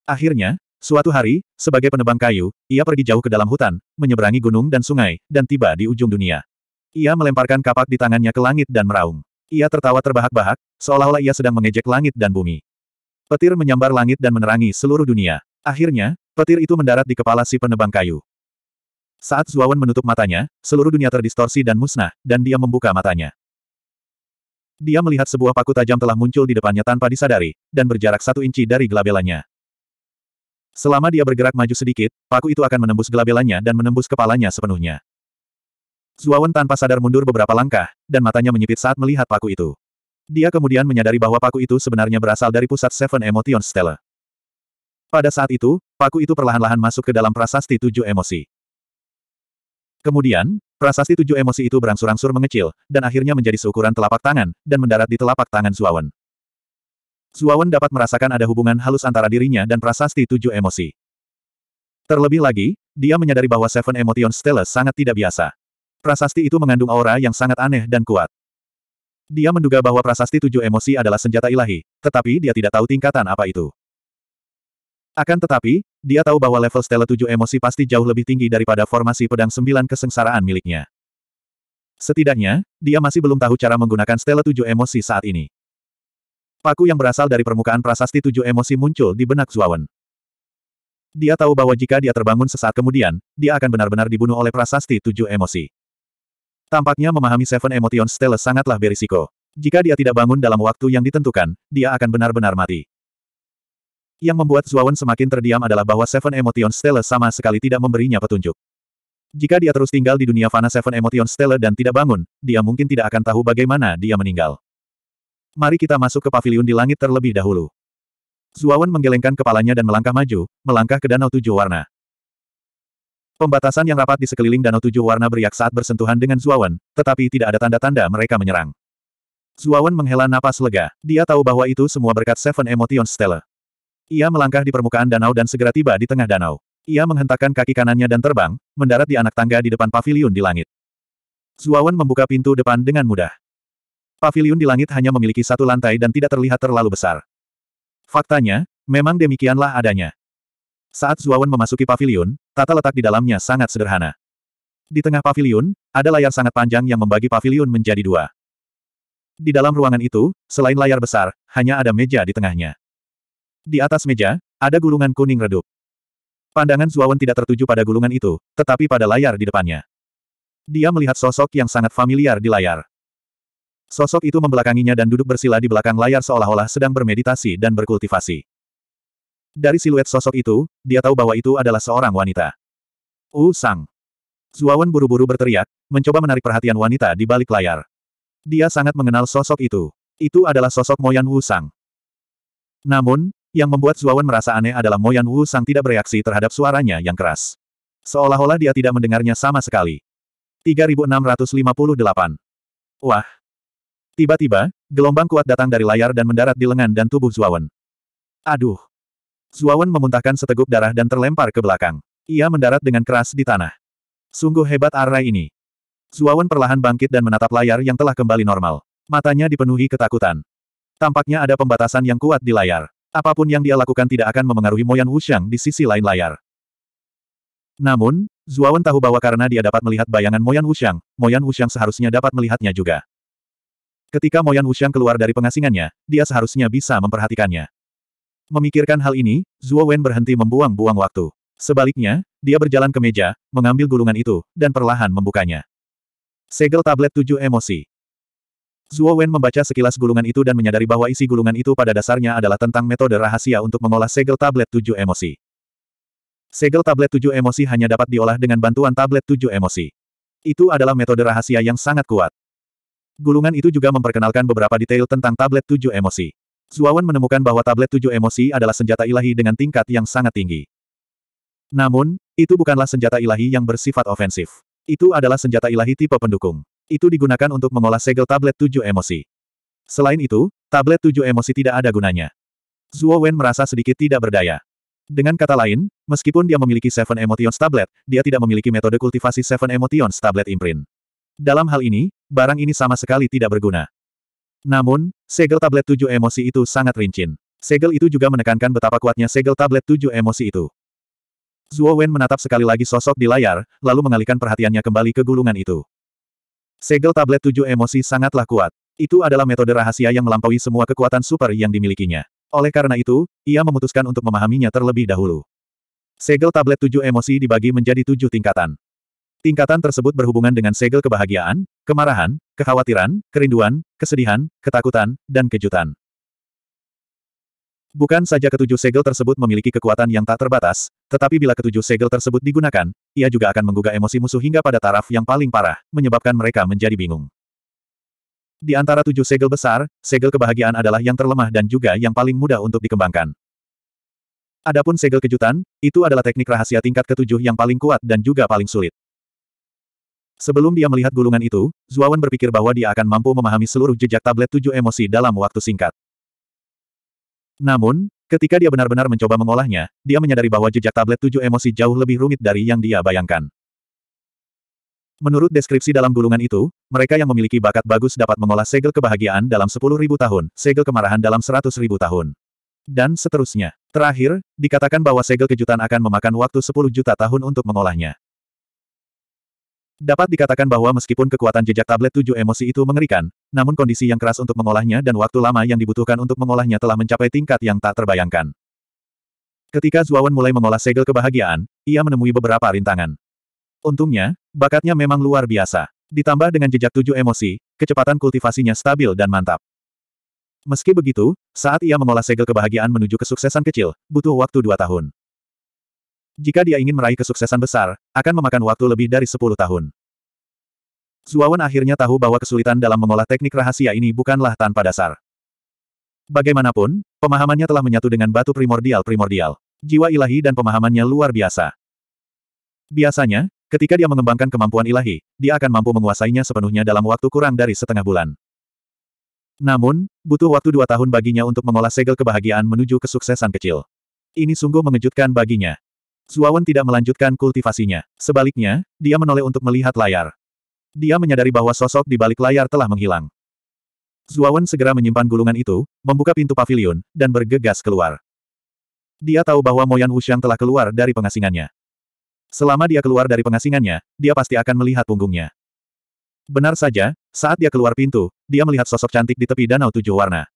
Akhirnya, Suatu hari, sebagai penebang kayu, ia pergi jauh ke dalam hutan, menyeberangi gunung dan sungai, dan tiba di ujung dunia. Ia melemparkan kapak di tangannya ke langit dan meraung. Ia tertawa terbahak-bahak, seolah-olah ia sedang mengejek langit dan bumi. Petir menyambar langit dan menerangi seluruh dunia. Akhirnya, petir itu mendarat di kepala si penebang kayu. Saat Zuawan menutup matanya, seluruh dunia terdistorsi dan musnah, dan dia membuka matanya. Dia melihat sebuah paku tajam telah muncul di depannya tanpa disadari, dan berjarak satu inci dari gelabelannya. Selama dia bergerak maju sedikit, paku itu akan menembus gelabelannya dan menembus kepalanya sepenuhnya. Zuawan tanpa sadar mundur beberapa langkah, dan matanya menyipit saat melihat paku itu. Dia kemudian menyadari bahwa paku itu sebenarnya berasal dari pusat Seven Emotions Stella. Pada saat itu, paku itu perlahan-lahan masuk ke dalam prasasti tujuh emosi. Kemudian, prasasti tujuh emosi itu berangsur-angsur mengecil, dan akhirnya menjadi seukuran telapak tangan, dan mendarat di telapak tangan Zuawan. Suawan dapat merasakan ada hubungan halus antara dirinya dan prasasti tujuh emosi. Terlebih lagi, dia menyadari bahwa Seven Emotion Stella sangat tidak biasa. Prasasti itu mengandung aura yang sangat aneh dan kuat. Dia menduga bahwa prasasti tujuh emosi adalah senjata ilahi, tetapi dia tidak tahu tingkatan apa itu. Akan tetapi, dia tahu bahwa level Stella tujuh emosi pasti jauh lebih tinggi daripada formasi pedang sembilan kesengsaraan miliknya. Setidaknya, dia masih belum tahu cara menggunakan Stella tujuh emosi saat ini. Paku yang berasal dari permukaan prasasti tujuh emosi muncul di benak Zuawan. Dia tahu bahwa jika dia terbangun sesaat kemudian, dia akan benar-benar dibunuh oleh prasasti tujuh emosi. Tampaknya memahami Seven Emotion Stella sangatlah berisiko. Jika dia tidak bangun dalam waktu yang ditentukan, dia akan benar-benar mati. Yang membuat Zuawan semakin terdiam adalah bahwa Seven Emotion Stella sama sekali tidak memberinya petunjuk. Jika dia terus tinggal di dunia fana Seven Emotion Stella dan tidak bangun, dia mungkin tidak akan tahu bagaimana dia meninggal. Mari kita masuk ke paviliun di langit terlebih dahulu. Zuawan menggelengkan kepalanya dan melangkah maju, melangkah ke danau tujuh warna. Pembatasan yang rapat di sekeliling danau tujuh warna beriak saat bersentuhan dengan Zuawan, tetapi tidak ada tanda-tanda mereka menyerang. Zuawan menghela napas lega. Dia tahu bahwa itu semua berkat Seven Emotions Stella. Ia melangkah di permukaan danau dan segera tiba di tengah danau. Ia menghentakkan kaki kanannya dan terbang, mendarat di anak tangga di depan paviliun di langit. Zuawan membuka pintu depan dengan mudah. Paviliun di langit hanya memiliki satu lantai dan tidak terlihat terlalu besar. Faktanya, memang demikianlah adanya. Saat Zuawan memasuki paviliun, tata letak di dalamnya sangat sederhana. Di tengah paviliun, ada layar sangat panjang yang membagi paviliun menjadi dua. Di dalam ruangan itu, selain layar besar, hanya ada meja di tengahnya. Di atas meja, ada gulungan kuning redup. Pandangan Zuawan tidak tertuju pada gulungan itu, tetapi pada layar di depannya. Dia melihat sosok yang sangat familiar di layar. Sosok itu membelakanginya dan duduk bersila di belakang layar seolah-olah sedang bermeditasi dan berkultivasi. Dari siluet sosok itu, dia tahu bahwa itu adalah seorang wanita. Wu Sang. Zuawan buru-buru berteriak, mencoba menarik perhatian wanita di balik layar. Dia sangat mengenal sosok itu. Itu adalah sosok Moyan Wu Sang. Namun, yang membuat Zuawan merasa aneh adalah Moyan Wu Sang tidak bereaksi terhadap suaranya yang keras. Seolah-olah dia tidak mendengarnya sama sekali. 3658. Wah, Tiba-tiba, gelombang kuat datang dari layar dan mendarat di lengan dan tubuh Zuawan. Aduh! Zuawan memuntahkan seteguk darah dan terlempar ke belakang. Ia mendarat dengan keras di tanah. Sungguh hebat Arai ini. Zuawan perlahan bangkit dan menatap layar yang telah kembali normal. Matanya dipenuhi ketakutan. Tampaknya ada pembatasan yang kuat di layar. Apapun yang dia lakukan tidak akan memengaruhi Moyan Wuxiang di sisi lain layar. Namun, Zuawan tahu bahwa karena dia dapat melihat bayangan Moyan Wuxiang, Moyan Wuxiang seharusnya dapat melihatnya juga. Ketika Moyan Wuxiang keluar dari pengasingannya, dia seharusnya bisa memperhatikannya. Memikirkan hal ini, Zhuo Wen berhenti membuang-buang waktu. Sebaliknya, dia berjalan ke meja, mengambil gulungan itu, dan perlahan membukanya. Segel tablet tujuh emosi. Zhuo Wen membaca sekilas gulungan itu dan menyadari bahwa isi gulungan itu pada dasarnya adalah tentang metode rahasia untuk mengolah segel tablet tujuh emosi. Segel tablet tujuh emosi hanya dapat diolah dengan bantuan tablet tujuh emosi. Itu adalah metode rahasia yang sangat kuat. Gulungan itu juga memperkenalkan beberapa detail tentang tablet tujuh emosi. Zuawan menemukan bahwa tablet tujuh emosi adalah senjata ilahi dengan tingkat yang sangat tinggi. Namun, itu bukanlah senjata ilahi yang bersifat ofensif. Itu adalah senjata ilahi tipe pendukung. Itu digunakan untuk mengolah segel tablet tujuh emosi. Selain itu, tablet tujuh emosi tidak ada gunanya. Zuo Wen merasa sedikit tidak berdaya. Dengan kata lain, meskipun dia memiliki Seven Emotions Tablet, dia tidak memiliki metode kultivasi Seven Emotions Tablet Imprint. Dalam hal ini, barang ini sama sekali tidak berguna. Namun, segel tablet tujuh emosi itu sangat rincin. Segel itu juga menekankan betapa kuatnya segel tablet tujuh emosi itu. Zuo Wen menatap sekali lagi sosok di layar, lalu mengalihkan perhatiannya kembali ke gulungan itu. Segel tablet tujuh emosi sangatlah kuat. Itu adalah metode rahasia yang melampaui semua kekuatan super yang dimilikinya. Oleh karena itu, ia memutuskan untuk memahaminya terlebih dahulu. Segel tablet tujuh emosi dibagi menjadi tujuh tingkatan. Tingkatan tersebut berhubungan dengan segel kebahagiaan, kemarahan, kekhawatiran, kerinduan, kesedihan, ketakutan, dan kejutan. Bukan saja ketujuh segel tersebut memiliki kekuatan yang tak terbatas, tetapi bila ketujuh segel tersebut digunakan, ia juga akan menggugah emosi musuh hingga pada taraf yang paling parah, menyebabkan mereka menjadi bingung. Di antara tujuh segel besar, segel kebahagiaan adalah yang terlemah dan juga yang paling mudah untuk dikembangkan. Adapun segel kejutan, itu adalah teknik rahasia tingkat ketujuh yang paling kuat dan juga paling sulit. Sebelum dia melihat gulungan itu, Zuawan berpikir bahwa dia akan mampu memahami seluruh jejak tablet tujuh emosi dalam waktu singkat. Namun, ketika dia benar-benar mencoba mengolahnya, dia menyadari bahwa jejak tablet tujuh emosi jauh lebih rumit dari yang dia bayangkan. Menurut deskripsi dalam gulungan itu, mereka yang memiliki bakat bagus dapat mengolah segel kebahagiaan dalam sepuluh ribu tahun, segel kemarahan dalam seratus ribu tahun. Dan seterusnya. Terakhir, dikatakan bahwa segel kejutan akan memakan waktu sepuluh juta tahun untuk mengolahnya. Dapat dikatakan bahwa meskipun kekuatan jejak tablet tujuh emosi itu mengerikan, namun kondisi yang keras untuk mengolahnya dan waktu lama yang dibutuhkan untuk mengolahnya telah mencapai tingkat yang tak terbayangkan. Ketika Zuawan mulai mengolah segel kebahagiaan, ia menemui beberapa rintangan. Untungnya, bakatnya memang luar biasa. Ditambah dengan jejak tujuh emosi, kecepatan kultivasinya stabil dan mantap. Meski begitu, saat ia mengolah segel kebahagiaan menuju kesuksesan kecil, butuh waktu dua tahun. Jika dia ingin meraih kesuksesan besar, akan memakan waktu lebih dari 10 tahun. Zuawan akhirnya tahu bahwa kesulitan dalam mengolah teknik rahasia ini bukanlah tanpa dasar. Bagaimanapun, pemahamannya telah menyatu dengan batu primordial-primordial. Jiwa ilahi dan pemahamannya luar biasa. Biasanya, ketika dia mengembangkan kemampuan ilahi, dia akan mampu menguasainya sepenuhnya dalam waktu kurang dari setengah bulan. Namun, butuh waktu dua tahun baginya untuk mengolah segel kebahagiaan menuju kesuksesan kecil. Ini sungguh mengejutkan baginya. Zuawan tidak melanjutkan kultivasinya. Sebaliknya, dia menoleh untuk melihat layar. Dia menyadari bahwa sosok di balik layar telah menghilang. Zuawan segera menyimpan gulungan itu, membuka pintu pavilion, dan bergegas keluar. Dia tahu bahwa Moyan Wuxiang telah keluar dari pengasingannya. Selama dia keluar dari pengasingannya, dia pasti akan melihat punggungnya. Benar saja, saat dia keluar pintu, dia melihat sosok cantik di tepi danau tujuh warna.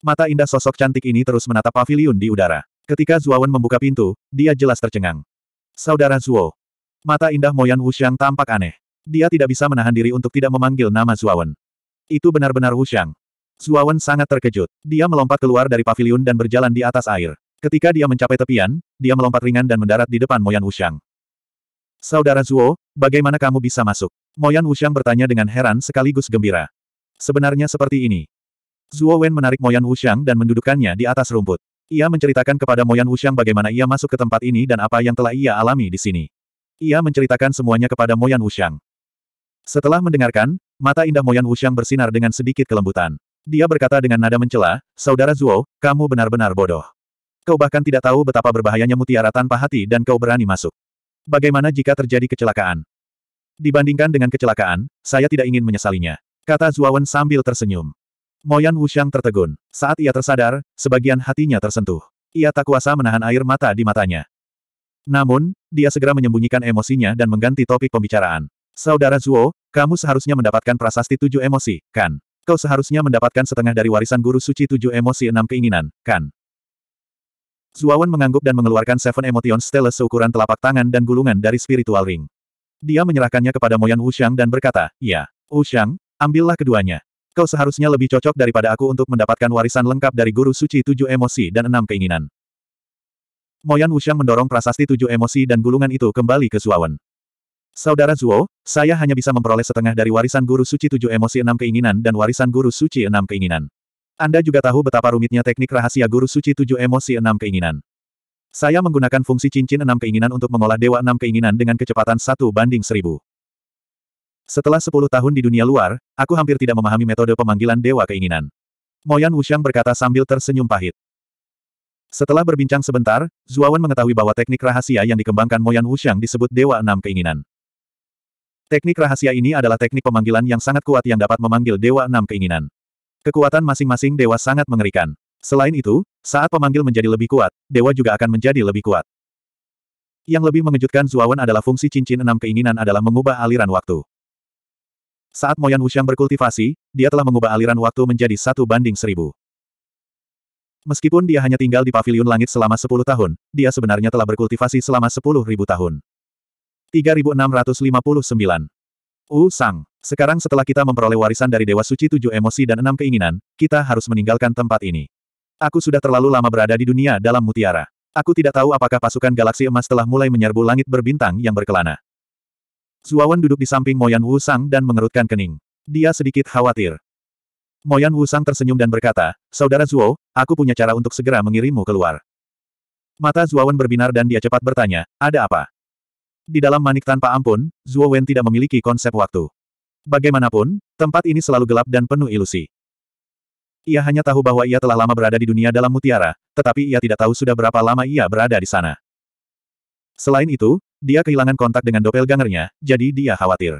Mata indah sosok cantik ini terus menatap pavilion di udara. Ketika Zuawan membuka pintu, dia jelas tercengang. Saudara Zuo. Mata indah Moyan Wuxiang tampak aneh. Dia tidak bisa menahan diri untuk tidak memanggil nama Zuawan. Itu benar-benar Wuxiang. Zuawan sangat terkejut. Dia melompat keluar dari pavilion dan berjalan di atas air. Ketika dia mencapai tepian, dia melompat ringan dan mendarat di depan Moyan Wuxiang. Saudara Zuo, bagaimana kamu bisa masuk? Moyan Wuxiang bertanya dengan heran sekaligus gembira. Sebenarnya seperti ini. Zuo Wen menarik Moyan Wuxiang dan mendudukkannya di atas rumput. Ia menceritakan kepada Moyan Wuxiang bagaimana ia masuk ke tempat ini dan apa yang telah ia alami di sini. Ia menceritakan semuanya kepada Moyan Wuxiang. Setelah mendengarkan, mata indah Moyan Wuxiang bersinar dengan sedikit kelembutan. Dia berkata dengan nada mencela, Saudara Zuo, kamu benar-benar bodoh. Kau bahkan tidak tahu betapa berbahayanya mutiara tanpa hati dan kau berani masuk. Bagaimana jika terjadi kecelakaan? Dibandingkan dengan kecelakaan, saya tidak ingin menyesalinya. Kata Zuawan sambil tersenyum. Moyan Wuxiang tertegun. Saat ia tersadar, sebagian hatinya tersentuh. Ia tak kuasa menahan air mata di matanya. Namun, dia segera menyembunyikan emosinya dan mengganti topik pembicaraan. Saudara Zuo, kamu seharusnya mendapatkan prasasti tujuh emosi, kan? Kau seharusnya mendapatkan setengah dari warisan guru suci tujuh emosi enam keinginan, kan? Zuawan mengangguk dan mengeluarkan Seven Emotion Stella seukuran telapak tangan dan gulungan dari spiritual ring. Dia menyerahkannya kepada Moyan Wuxiang dan berkata, Ya, Wuxiang, ambillah keduanya. Kau seharusnya lebih cocok daripada aku untuk mendapatkan warisan lengkap dari Guru Suci Tujuh Emosi dan Enam Keinginan. Moyan Wuxiang mendorong prasasti Tujuh Emosi dan gulungan itu kembali ke Zuawan. Saudara Zuo, saya hanya bisa memperoleh setengah dari warisan Guru Suci Tujuh Emosi Enam Keinginan dan warisan Guru Suci Enam Keinginan. Anda juga tahu betapa rumitnya teknik rahasia Guru Suci Tujuh Emosi Enam Keinginan. Saya menggunakan fungsi cincin enam keinginan untuk mengolah Dewa enam keinginan dengan kecepatan satu banding seribu. Setelah sepuluh tahun di dunia luar, aku hampir tidak memahami metode pemanggilan Dewa Keinginan. Moyan Wuxiang berkata sambil tersenyum pahit. Setelah berbincang sebentar, Zuawan mengetahui bahwa teknik rahasia yang dikembangkan Moyan Wuxiang disebut Dewa Enam Keinginan. Teknik rahasia ini adalah teknik pemanggilan yang sangat kuat yang dapat memanggil Dewa Enam Keinginan. Kekuatan masing-masing dewa sangat mengerikan. Selain itu, saat pemanggil menjadi lebih kuat, dewa juga akan menjadi lebih kuat. Yang lebih mengejutkan Zuawan adalah fungsi cincin enam keinginan adalah mengubah aliran waktu. Saat Moyan Wuxiang berkultivasi, dia telah mengubah aliran waktu menjadi satu banding seribu. Meskipun dia hanya tinggal di paviliun langit selama sepuluh tahun, dia sebenarnya telah berkultivasi selama sepuluh ribu tahun. 3659. Wu Sang, sekarang setelah kita memperoleh warisan dari Dewa Suci tujuh emosi dan enam keinginan, kita harus meninggalkan tempat ini. Aku sudah terlalu lama berada di dunia dalam mutiara. Aku tidak tahu apakah pasukan galaksi emas telah mulai menyerbu langit berbintang yang berkelana. Zuawan duduk di samping Moyan Wusang dan mengerutkan kening. Dia sedikit khawatir. Moyan Wusang tersenyum dan berkata, Saudara Zuo, aku punya cara untuk segera mengirimmu keluar. Mata Zuawan berbinar dan dia cepat bertanya, ada apa? Di dalam manik tanpa ampun, Zuo Wen tidak memiliki konsep waktu. Bagaimanapun, tempat ini selalu gelap dan penuh ilusi. Ia hanya tahu bahwa ia telah lama berada di dunia dalam mutiara, tetapi ia tidak tahu sudah berapa lama ia berada di sana. Selain itu, dia kehilangan kontak dengan doppelgangernya, jadi dia khawatir.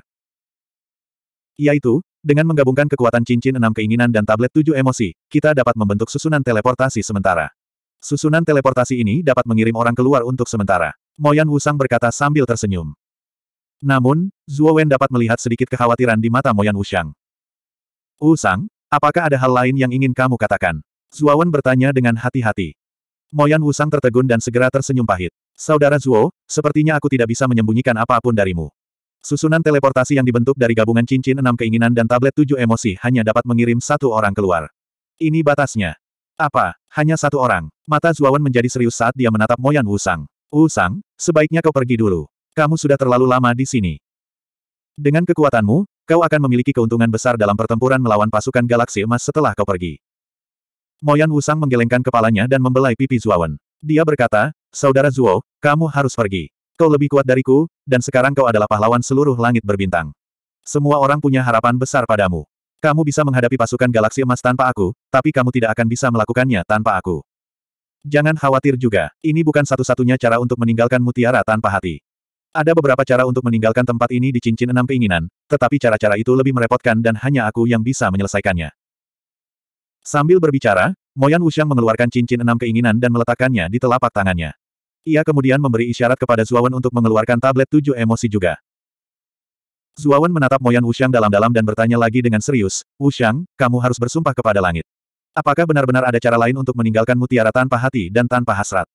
Yaitu, dengan menggabungkan kekuatan cincin enam keinginan dan tablet tujuh emosi, kita dapat membentuk susunan teleportasi sementara. Susunan teleportasi ini dapat mengirim orang keluar untuk sementara. Moyan Wusang berkata sambil tersenyum. Namun, Zhuo Wen dapat melihat sedikit kekhawatiran di mata Moyan Wusang. Wusang, apakah ada hal lain yang ingin kamu katakan? Zhuo Wen bertanya dengan hati-hati. Moyan Wusang tertegun dan segera tersenyum pahit. Saudara Zuo, sepertinya aku tidak bisa menyembunyikan apapun darimu. Susunan teleportasi yang dibentuk dari gabungan cincin enam keinginan dan tablet tujuh emosi hanya dapat mengirim satu orang keluar. Ini batasnya. Apa? Hanya satu orang. Mata Zuawan menjadi serius saat dia menatap Moyan Wusang. Wusang, sebaiknya kau pergi dulu. Kamu sudah terlalu lama di sini. Dengan kekuatanmu, kau akan memiliki keuntungan besar dalam pertempuran melawan pasukan galaksi emas setelah kau pergi. Moyan Wusang menggelengkan kepalanya dan membelai pipi Zuawan. Dia berkata, Saudara Zuo, kamu harus pergi. Kau lebih kuat dariku, dan sekarang kau adalah pahlawan seluruh langit berbintang. Semua orang punya harapan besar padamu. Kamu bisa menghadapi pasukan galaksi emas tanpa aku, tapi kamu tidak akan bisa melakukannya tanpa aku. Jangan khawatir juga, ini bukan satu-satunya cara untuk meninggalkan mutiara tanpa hati. Ada beberapa cara untuk meninggalkan tempat ini di cincin enam keinginan, tetapi cara-cara itu lebih merepotkan dan hanya aku yang bisa menyelesaikannya. Sambil berbicara, Moyan Wuxiang mengeluarkan cincin enam keinginan dan meletakkannya di telapak tangannya. Ia kemudian memberi isyarat kepada Zuawan untuk mengeluarkan tablet tujuh emosi juga. Zuawan menatap Moyan Wuxiang dalam-dalam dan bertanya lagi dengan serius, Wuxiang, kamu harus bersumpah kepada langit. Apakah benar-benar ada cara lain untuk meninggalkan mutiara tanpa hati dan tanpa hasrat?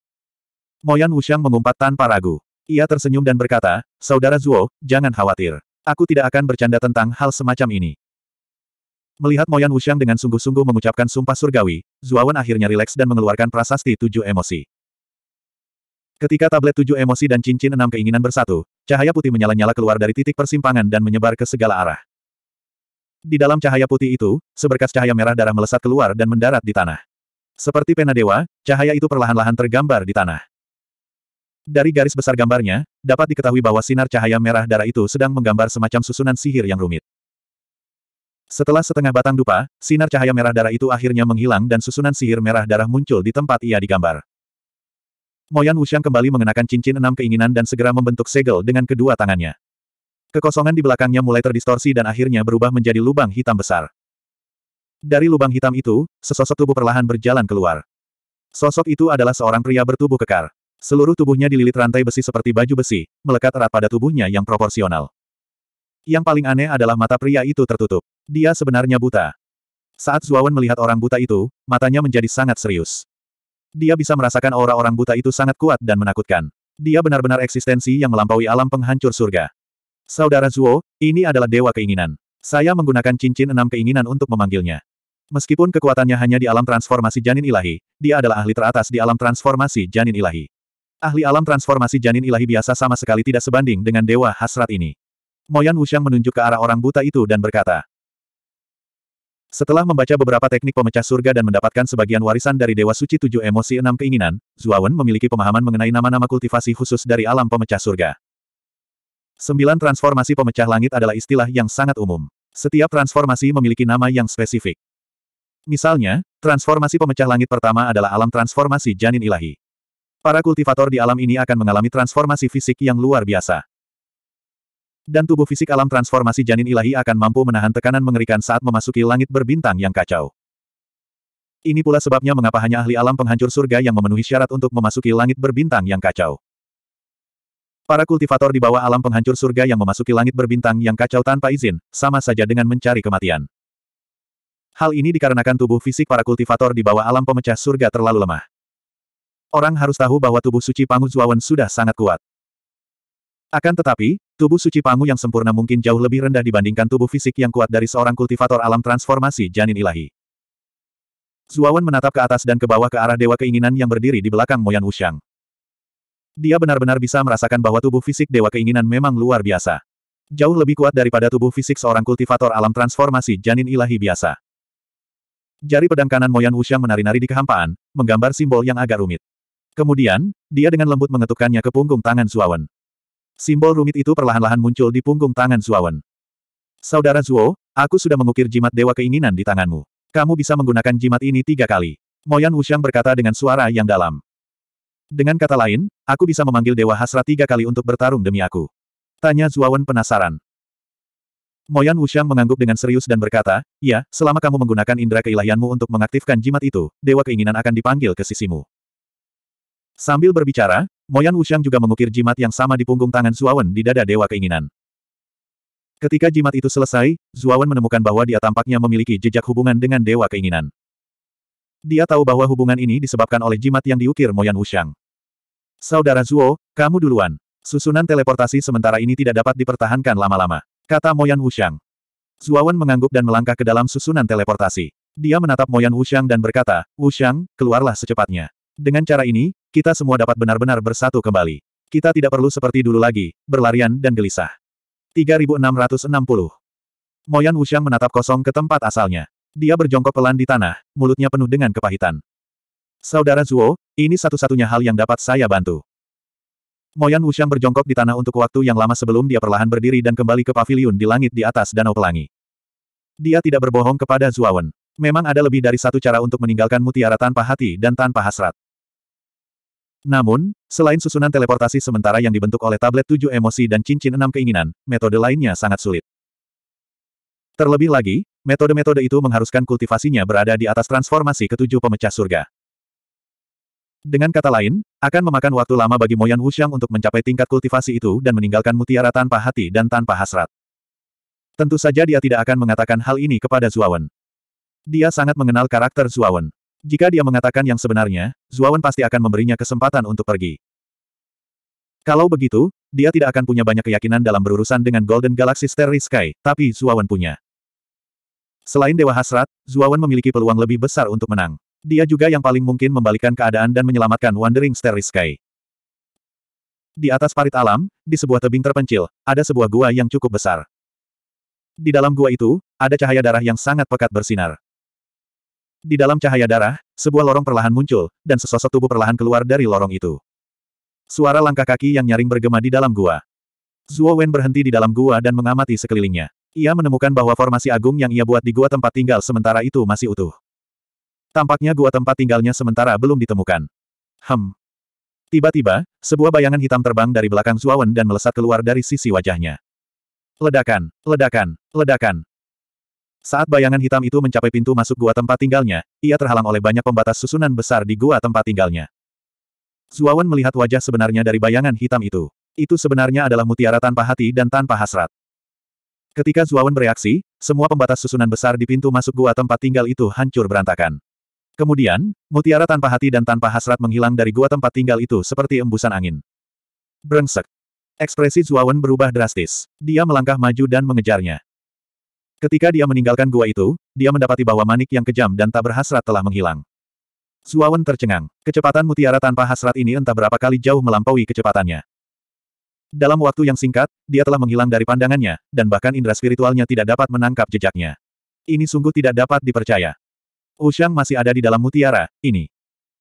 Moyan Wuxiang mengumpat tanpa ragu. Ia tersenyum dan berkata, Saudara Zuo, jangan khawatir. Aku tidak akan bercanda tentang hal semacam ini. Melihat Moyan Wuxiang dengan sungguh-sungguh mengucapkan sumpah surgawi, Zuawan akhirnya rileks dan mengeluarkan prasasti tujuh emosi. Ketika tablet tujuh emosi dan cincin enam keinginan bersatu, cahaya putih menyala-nyala keluar dari titik persimpangan dan menyebar ke segala arah. Di dalam cahaya putih itu, seberkas cahaya merah darah melesat keluar dan mendarat di tanah. Seperti pena dewa, cahaya itu perlahan-lahan tergambar di tanah. Dari garis besar gambarnya, dapat diketahui bahwa sinar cahaya merah darah itu sedang menggambar semacam susunan sihir yang rumit. Setelah setengah batang dupa, sinar cahaya merah darah itu akhirnya menghilang dan susunan sihir merah darah muncul di tempat ia digambar. Moyan Wuxiang kembali mengenakan cincin enam keinginan dan segera membentuk segel dengan kedua tangannya. Kekosongan di belakangnya mulai terdistorsi dan akhirnya berubah menjadi lubang hitam besar. Dari lubang hitam itu, sesosok tubuh perlahan berjalan keluar. Sosok itu adalah seorang pria bertubuh kekar. Seluruh tubuhnya dililit rantai besi seperti baju besi, melekat erat pada tubuhnya yang proporsional. Yang paling aneh adalah mata pria itu tertutup. Dia sebenarnya buta. Saat Zuawan melihat orang buta itu, matanya menjadi sangat serius. Dia bisa merasakan aura orang buta itu sangat kuat dan menakutkan. Dia benar-benar eksistensi yang melampaui alam penghancur surga. Saudara Zuo, ini adalah dewa keinginan. Saya menggunakan cincin enam keinginan untuk memanggilnya. Meskipun kekuatannya hanya di alam transformasi janin ilahi, dia adalah ahli teratas di alam transformasi janin ilahi. Ahli alam transformasi janin ilahi biasa sama sekali tidak sebanding dengan dewa hasrat ini. Moyan Wushang menunjuk ke arah orang buta itu dan berkata, setelah membaca beberapa teknik pemecah surga dan mendapatkan sebagian warisan dari Dewa Suci Tujuh Emosi Enam Keinginan, Zuawan memiliki pemahaman mengenai nama-nama kultivasi khusus dari alam pemecah surga. Sembilan transformasi pemecah langit adalah istilah yang sangat umum. Setiap transformasi memiliki nama yang spesifik. Misalnya, transformasi pemecah langit pertama adalah alam transformasi janin ilahi. Para kultivator di alam ini akan mengalami transformasi fisik yang luar biasa. Dan tubuh fisik alam transformasi janin ilahi akan mampu menahan tekanan mengerikan saat memasuki langit berbintang yang kacau. Ini pula sebabnya mengapa hanya ahli alam penghancur surga yang memenuhi syarat untuk memasuki langit berbintang yang kacau. Para kultivator di bawah alam penghancur surga yang memasuki langit berbintang yang kacau tanpa izin, sama saja dengan mencari kematian. Hal ini dikarenakan tubuh fisik para kultivator di bawah alam pemecah surga terlalu lemah. Orang harus tahu bahwa tubuh suci Panguzuawan sudah sangat kuat. Akan tetapi, Tubuh suci Pangu yang sempurna mungkin jauh lebih rendah dibandingkan tubuh fisik yang kuat dari seorang kultivator alam transformasi janin ilahi. Zuawan menatap ke atas dan ke bawah ke arah Dewa Keinginan yang berdiri di belakang Moyan Wushang. Dia benar-benar bisa merasakan bahwa tubuh fisik Dewa Keinginan memang luar biasa. Jauh lebih kuat daripada tubuh fisik seorang kultivator alam transformasi janin ilahi biasa. Jari pedang kanan Moyan Wushang menari-nari di kehampaan, menggambar simbol yang agak rumit. Kemudian, dia dengan lembut mengetukkannya ke punggung tangan Zuawan. Simbol rumit itu perlahan-lahan muncul di punggung tangan Zuawan. Saudara Zuo, aku sudah mengukir jimat dewa keinginan di tanganmu. Kamu bisa menggunakan jimat ini tiga kali. Moyan Wuxiang berkata dengan suara yang dalam. Dengan kata lain, aku bisa memanggil Dewa hasrat tiga kali untuk bertarung demi aku. Tanya Zuawan penasaran. Moyan Wuxiang mengangguk dengan serius dan berkata, Ya, selama kamu menggunakan indera keilahianmu untuk mengaktifkan jimat itu, Dewa Keinginan akan dipanggil ke sisimu. Sambil berbicara, Moyan Wuxiang juga mengukir jimat yang sama di punggung tangan Zuawan di dada Dewa Keinginan. Ketika jimat itu selesai, Zuawan menemukan bahwa dia tampaknya memiliki jejak hubungan dengan Dewa Keinginan. Dia tahu bahwa hubungan ini disebabkan oleh jimat yang diukir Moyan Wuxiang. Saudara Zuo, kamu duluan. Susunan teleportasi sementara ini tidak dapat dipertahankan lama-lama, kata Moyan Wuxiang. Zuawan mengangguk dan melangkah ke dalam susunan teleportasi. Dia menatap Moyan Wuxiang dan berkata, Wuxiang, keluarlah secepatnya. Dengan cara ini, kita semua dapat benar-benar bersatu kembali. Kita tidak perlu seperti dulu lagi, berlarian dan gelisah. 3660 Moyan Wuxiang menatap kosong ke tempat asalnya. Dia berjongkok pelan di tanah, mulutnya penuh dengan kepahitan. Saudara Zuo, ini satu-satunya hal yang dapat saya bantu. Moyan Wuxiang berjongkok di tanah untuk waktu yang lama sebelum dia perlahan berdiri dan kembali ke paviliun di langit di atas danau pelangi. Dia tidak berbohong kepada Zuawan. Memang ada lebih dari satu cara untuk meninggalkan mutiara tanpa hati dan tanpa hasrat. Namun, selain susunan teleportasi sementara yang dibentuk oleh tablet tujuh emosi dan cincin enam keinginan, metode lainnya sangat sulit. Terlebih lagi, metode-metode itu mengharuskan kultivasinya berada di atas transformasi ketujuh pemecah surga. Dengan kata lain, akan memakan waktu lama bagi Moyan Wuxiang untuk mencapai tingkat kultivasi itu dan meninggalkan mutiara tanpa hati dan tanpa hasrat. Tentu saja dia tidak akan mengatakan hal ini kepada Zuawan. Dia sangat mengenal karakter Zuawan. Jika dia mengatakan yang sebenarnya, Zuawan pasti akan memberinya kesempatan untuk pergi. Kalau begitu, dia tidak akan punya banyak keyakinan dalam berurusan dengan Golden Galaxy Starry Sky, tapi Zuawan punya. Selain Dewa Hasrat, Zuawan memiliki peluang lebih besar untuk menang. Dia juga yang paling mungkin membalikan keadaan dan menyelamatkan Wandering Starry Sky. Di atas parit alam, di sebuah tebing terpencil, ada sebuah gua yang cukup besar. Di dalam gua itu, ada cahaya darah yang sangat pekat bersinar. Di dalam cahaya darah, sebuah lorong perlahan muncul, dan sesosok tubuh perlahan keluar dari lorong itu. Suara langkah kaki yang nyaring bergema di dalam gua. Zuo Wen berhenti di dalam gua dan mengamati sekelilingnya. Ia menemukan bahwa formasi agung yang ia buat di gua tempat tinggal sementara itu masih utuh. Tampaknya gua tempat tinggalnya sementara belum ditemukan. Hem. Tiba-tiba, sebuah bayangan hitam terbang dari belakang Zuo Wen dan melesat keluar dari sisi wajahnya. Ledakan, ledakan, ledakan. Saat bayangan hitam itu mencapai pintu masuk gua tempat tinggalnya, ia terhalang oleh banyak pembatas susunan besar di gua tempat tinggalnya. Zuawan melihat wajah sebenarnya dari bayangan hitam itu. Itu sebenarnya adalah mutiara tanpa hati dan tanpa hasrat. Ketika Zuawan bereaksi, semua pembatas susunan besar di pintu masuk gua tempat tinggal itu hancur berantakan. Kemudian, mutiara tanpa hati dan tanpa hasrat menghilang dari gua tempat tinggal itu seperti embusan angin. Brengsek. Ekspresi Zuawan berubah drastis. Dia melangkah maju dan mengejarnya. Ketika dia meninggalkan gua itu, dia mendapati bahwa manik yang kejam dan tak berhasrat telah menghilang. Suawan tercengang. Kecepatan mutiara tanpa hasrat ini entah berapa kali jauh melampaui kecepatannya. Dalam waktu yang singkat, dia telah menghilang dari pandangannya, dan bahkan indera spiritualnya tidak dapat menangkap jejaknya. Ini sungguh tidak dapat dipercaya. Ushang oh, masih ada di dalam mutiara, ini.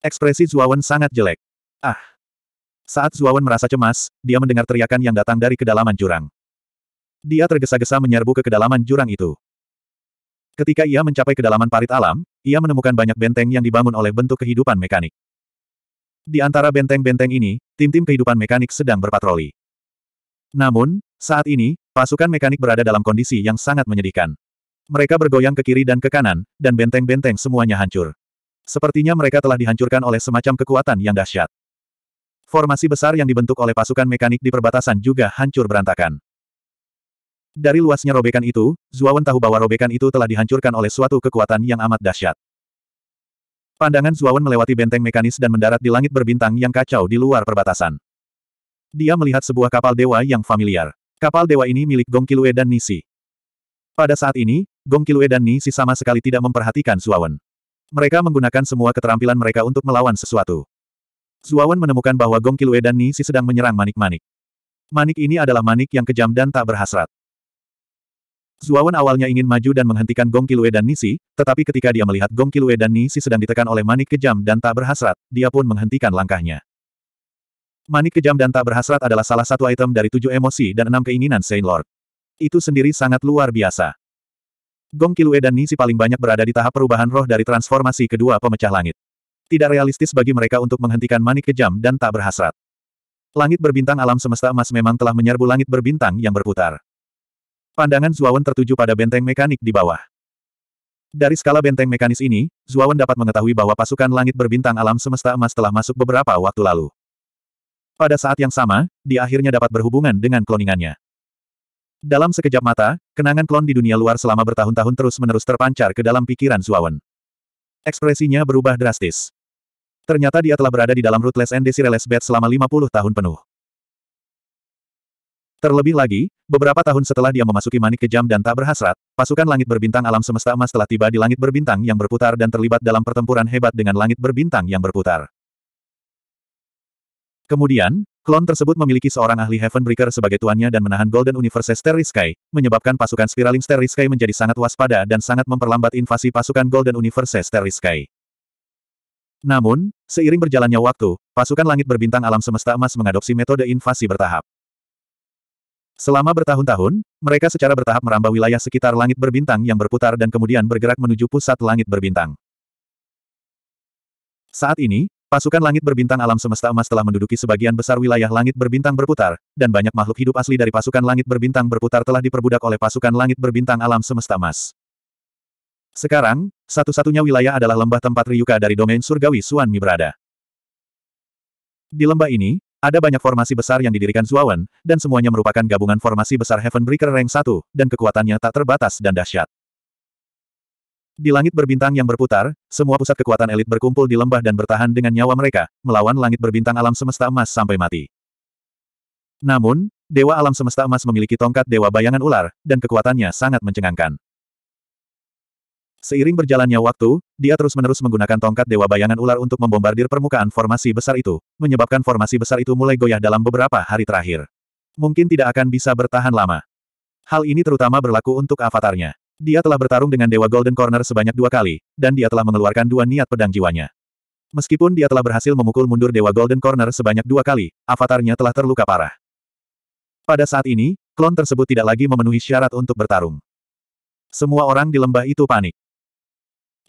Ekspresi Zuawan sangat jelek. Ah! Saat Zuawan merasa cemas, dia mendengar teriakan yang datang dari kedalaman jurang. Dia tergesa-gesa menyerbu ke kedalaman jurang itu. Ketika ia mencapai kedalaman parit alam, ia menemukan banyak benteng yang dibangun oleh bentuk kehidupan mekanik. Di antara benteng-benteng ini, tim-tim kehidupan mekanik sedang berpatroli. Namun, saat ini, pasukan mekanik berada dalam kondisi yang sangat menyedihkan. Mereka bergoyang ke kiri dan ke kanan, dan benteng-benteng semuanya hancur. Sepertinya mereka telah dihancurkan oleh semacam kekuatan yang dahsyat. Formasi besar yang dibentuk oleh pasukan mekanik di perbatasan juga hancur berantakan. Dari luasnya robekan itu, Zuawan tahu bahwa robekan itu telah dihancurkan oleh suatu kekuatan yang amat dahsyat. Pandangan Zuawan melewati benteng mekanis dan mendarat di langit berbintang yang kacau di luar perbatasan. Dia melihat sebuah kapal dewa yang familiar. Kapal dewa ini milik Gong Kilue dan Nisi. Pada saat ini, Gong Kilue dan Nisi sama sekali tidak memperhatikan Zuawan. Mereka menggunakan semua keterampilan mereka untuk melawan sesuatu. Zuawan menemukan bahwa Gong Kilue dan Nisi sedang menyerang manik-manik. Manik ini adalah manik yang kejam dan tak berhasrat. Zuawan awalnya ingin maju dan menghentikan Gong Kilue dan Nisi, tetapi ketika dia melihat Gong Kilue dan Nisi sedang ditekan oleh manik kejam dan tak berhasrat, dia pun menghentikan langkahnya. Manik kejam dan tak berhasrat adalah salah satu item dari tujuh emosi dan enam keinginan Saint Lord. Itu sendiri sangat luar biasa. Gong Kilue dan Nisi paling banyak berada di tahap perubahan roh dari transformasi kedua pemecah langit. Tidak realistis bagi mereka untuk menghentikan manik kejam dan tak berhasrat. Langit berbintang alam semesta emas memang telah menyerbu langit berbintang yang berputar. Pandangan Zuawan tertuju pada benteng mekanik di bawah. Dari skala benteng mekanis ini, Zuawan dapat mengetahui bahwa pasukan langit berbintang alam semesta emas telah masuk beberapa waktu lalu. Pada saat yang sama, dia akhirnya dapat berhubungan dengan kloningannya. Dalam sekejap mata, kenangan klon di dunia luar selama bertahun-tahun terus-menerus terpancar ke dalam pikiran Zuawan. Ekspresinya berubah drastis. Ternyata dia telah berada di dalam ruthless and Desireless Bed selama 50 tahun penuh. Terlebih lagi, beberapa tahun setelah dia memasuki manik kejam dan tak berhasrat, pasukan langit berbintang alam semesta emas telah tiba di langit berbintang yang berputar dan terlibat dalam pertempuran hebat dengan langit berbintang yang berputar. Kemudian, klon tersebut memiliki seorang ahli Heavenbreaker sebagai tuannya dan menahan Golden Universe Starry Sky, menyebabkan pasukan Spiraling Starry Sky menjadi sangat waspada dan sangat memperlambat invasi pasukan Golden Universe Starry Sky. Namun, seiring berjalannya waktu, pasukan langit berbintang alam semesta emas mengadopsi metode invasi bertahap. Selama bertahun-tahun, mereka secara bertahap merambah wilayah sekitar langit berbintang yang berputar dan kemudian bergerak menuju pusat langit berbintang. Saat ini, pasukan langit berbintang alam semesta emas telah menduduki sebagian besar wilayah langit berbintang berputar, dan banyak makhluk hidup asli dari pasukan langit berbintang berputar telah diperbudak oleh pasukan langit berbintang alam semesta emas. Sekarang, satu-satunya wilayah adalah lembah tempat Ryuka dari domain surgawi Mi berada. Di lembah ini, ada banyak formasi besar yang didirikan Zuawan, dan semuanya merupakan gabungan formasi besar Heavenbreaker Rank 1, dan kekuatannya tak terbatas dan dahsyat. Di langit berbintang yang berputar, semua pusat kekuatan elit berkumpul di lembah dan bertahan dengan nyawa mereka, melawan langit berbintang alam semesta emas sampai mati. Namun, Dewa Alam Semesta Emas memiliki tongkat Dewa Bayangan Ular, dan kekuatannya sangat mencengangkan. Seiring berjalannya waktu, dia terus-menerus menggunakan tongkat Dewa Bayangan Ular untuk membombardir permukaan formasi besar itu, menyebabkan formasi besar itu mulai goyah dalam beberapa hari terakhir. Mungkin tidak akan bisa bertahan lama. Hal ini terutama berlaku untuk avatarnya. Dia telah bertarung dengan Dewa Golden Corner sebanyak dua kali, dan dia telah mengeluarkan dua niat pedang jiwanya. Meskipun dia telah berhasil memukul mundur Dewa Golden Corner sebanyak dua kali, avatarnya telah terluka parah. Pada saat ini, klon tersebut tidak lagi memenuhi syarat untuk bertarung. Semua orang di lembah itu panik.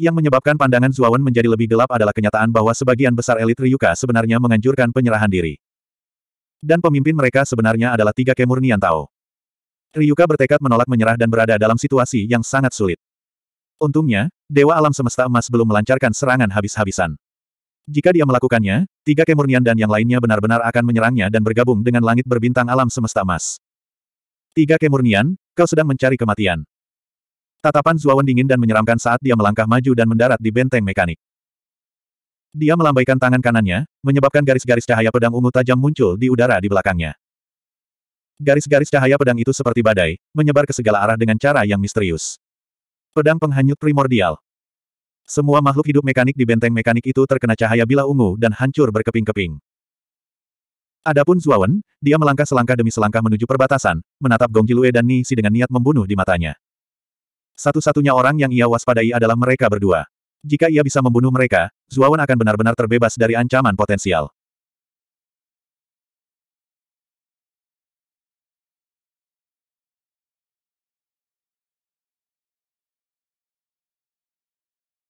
Yang menyebabkan pandangan Zuawan menjadi lebih gelap adalah kenyataan bahwa sebagian besar elit Ryuka sebenarnya menganjurkan penyerahan diri. Dan pemimpin mereka sebenarnya adalah tiga kemurnian Tao. Ryuka bertekad menolak menyerah dan berada dalam situasi yang sangat sulit. Untungnya, Dewa Alam Semesta Emas belum melancarkan serangan habis-habisan. Jika dia melakukannya, tiga kemurnian dan yang lainnya benar-benar akan menyerangnya dan bergabung dengan langit berbintang alam semesta emas. Tiga kemurnian, kau sedang mencari kematian. Tatapan Zuawan dingin dan menyeramkan saat dia melangkah maju dan mendarat di benteng mekanik. Dia melambaikan tangan kanannya, menyebabkan garis-garis cahaya pedang ungu tajam muncul di udara di belakangnya. Garis-garis cahaya pedang itu seperti badai, menyebar ke segala arah dengan cara yang misterius. Pedang penghanyut primordial. Semua makhluk hidup mekanik di benteng mekanik itu terkena cahaya bila ungu dan hancur berkeping-keping. Adapun Zuawan, dia melangkah selangkah demi selangkah menuju perbatasan, menatap Gong Jilue dan Ni Si dengan niat membunuh di matanya. Satu-satunya orang yang ia waspadai adalah mereka berdua. Jika ia bisa membunuh mereka, Zuawan akan benar-benar terbebas dari ancaman potensial.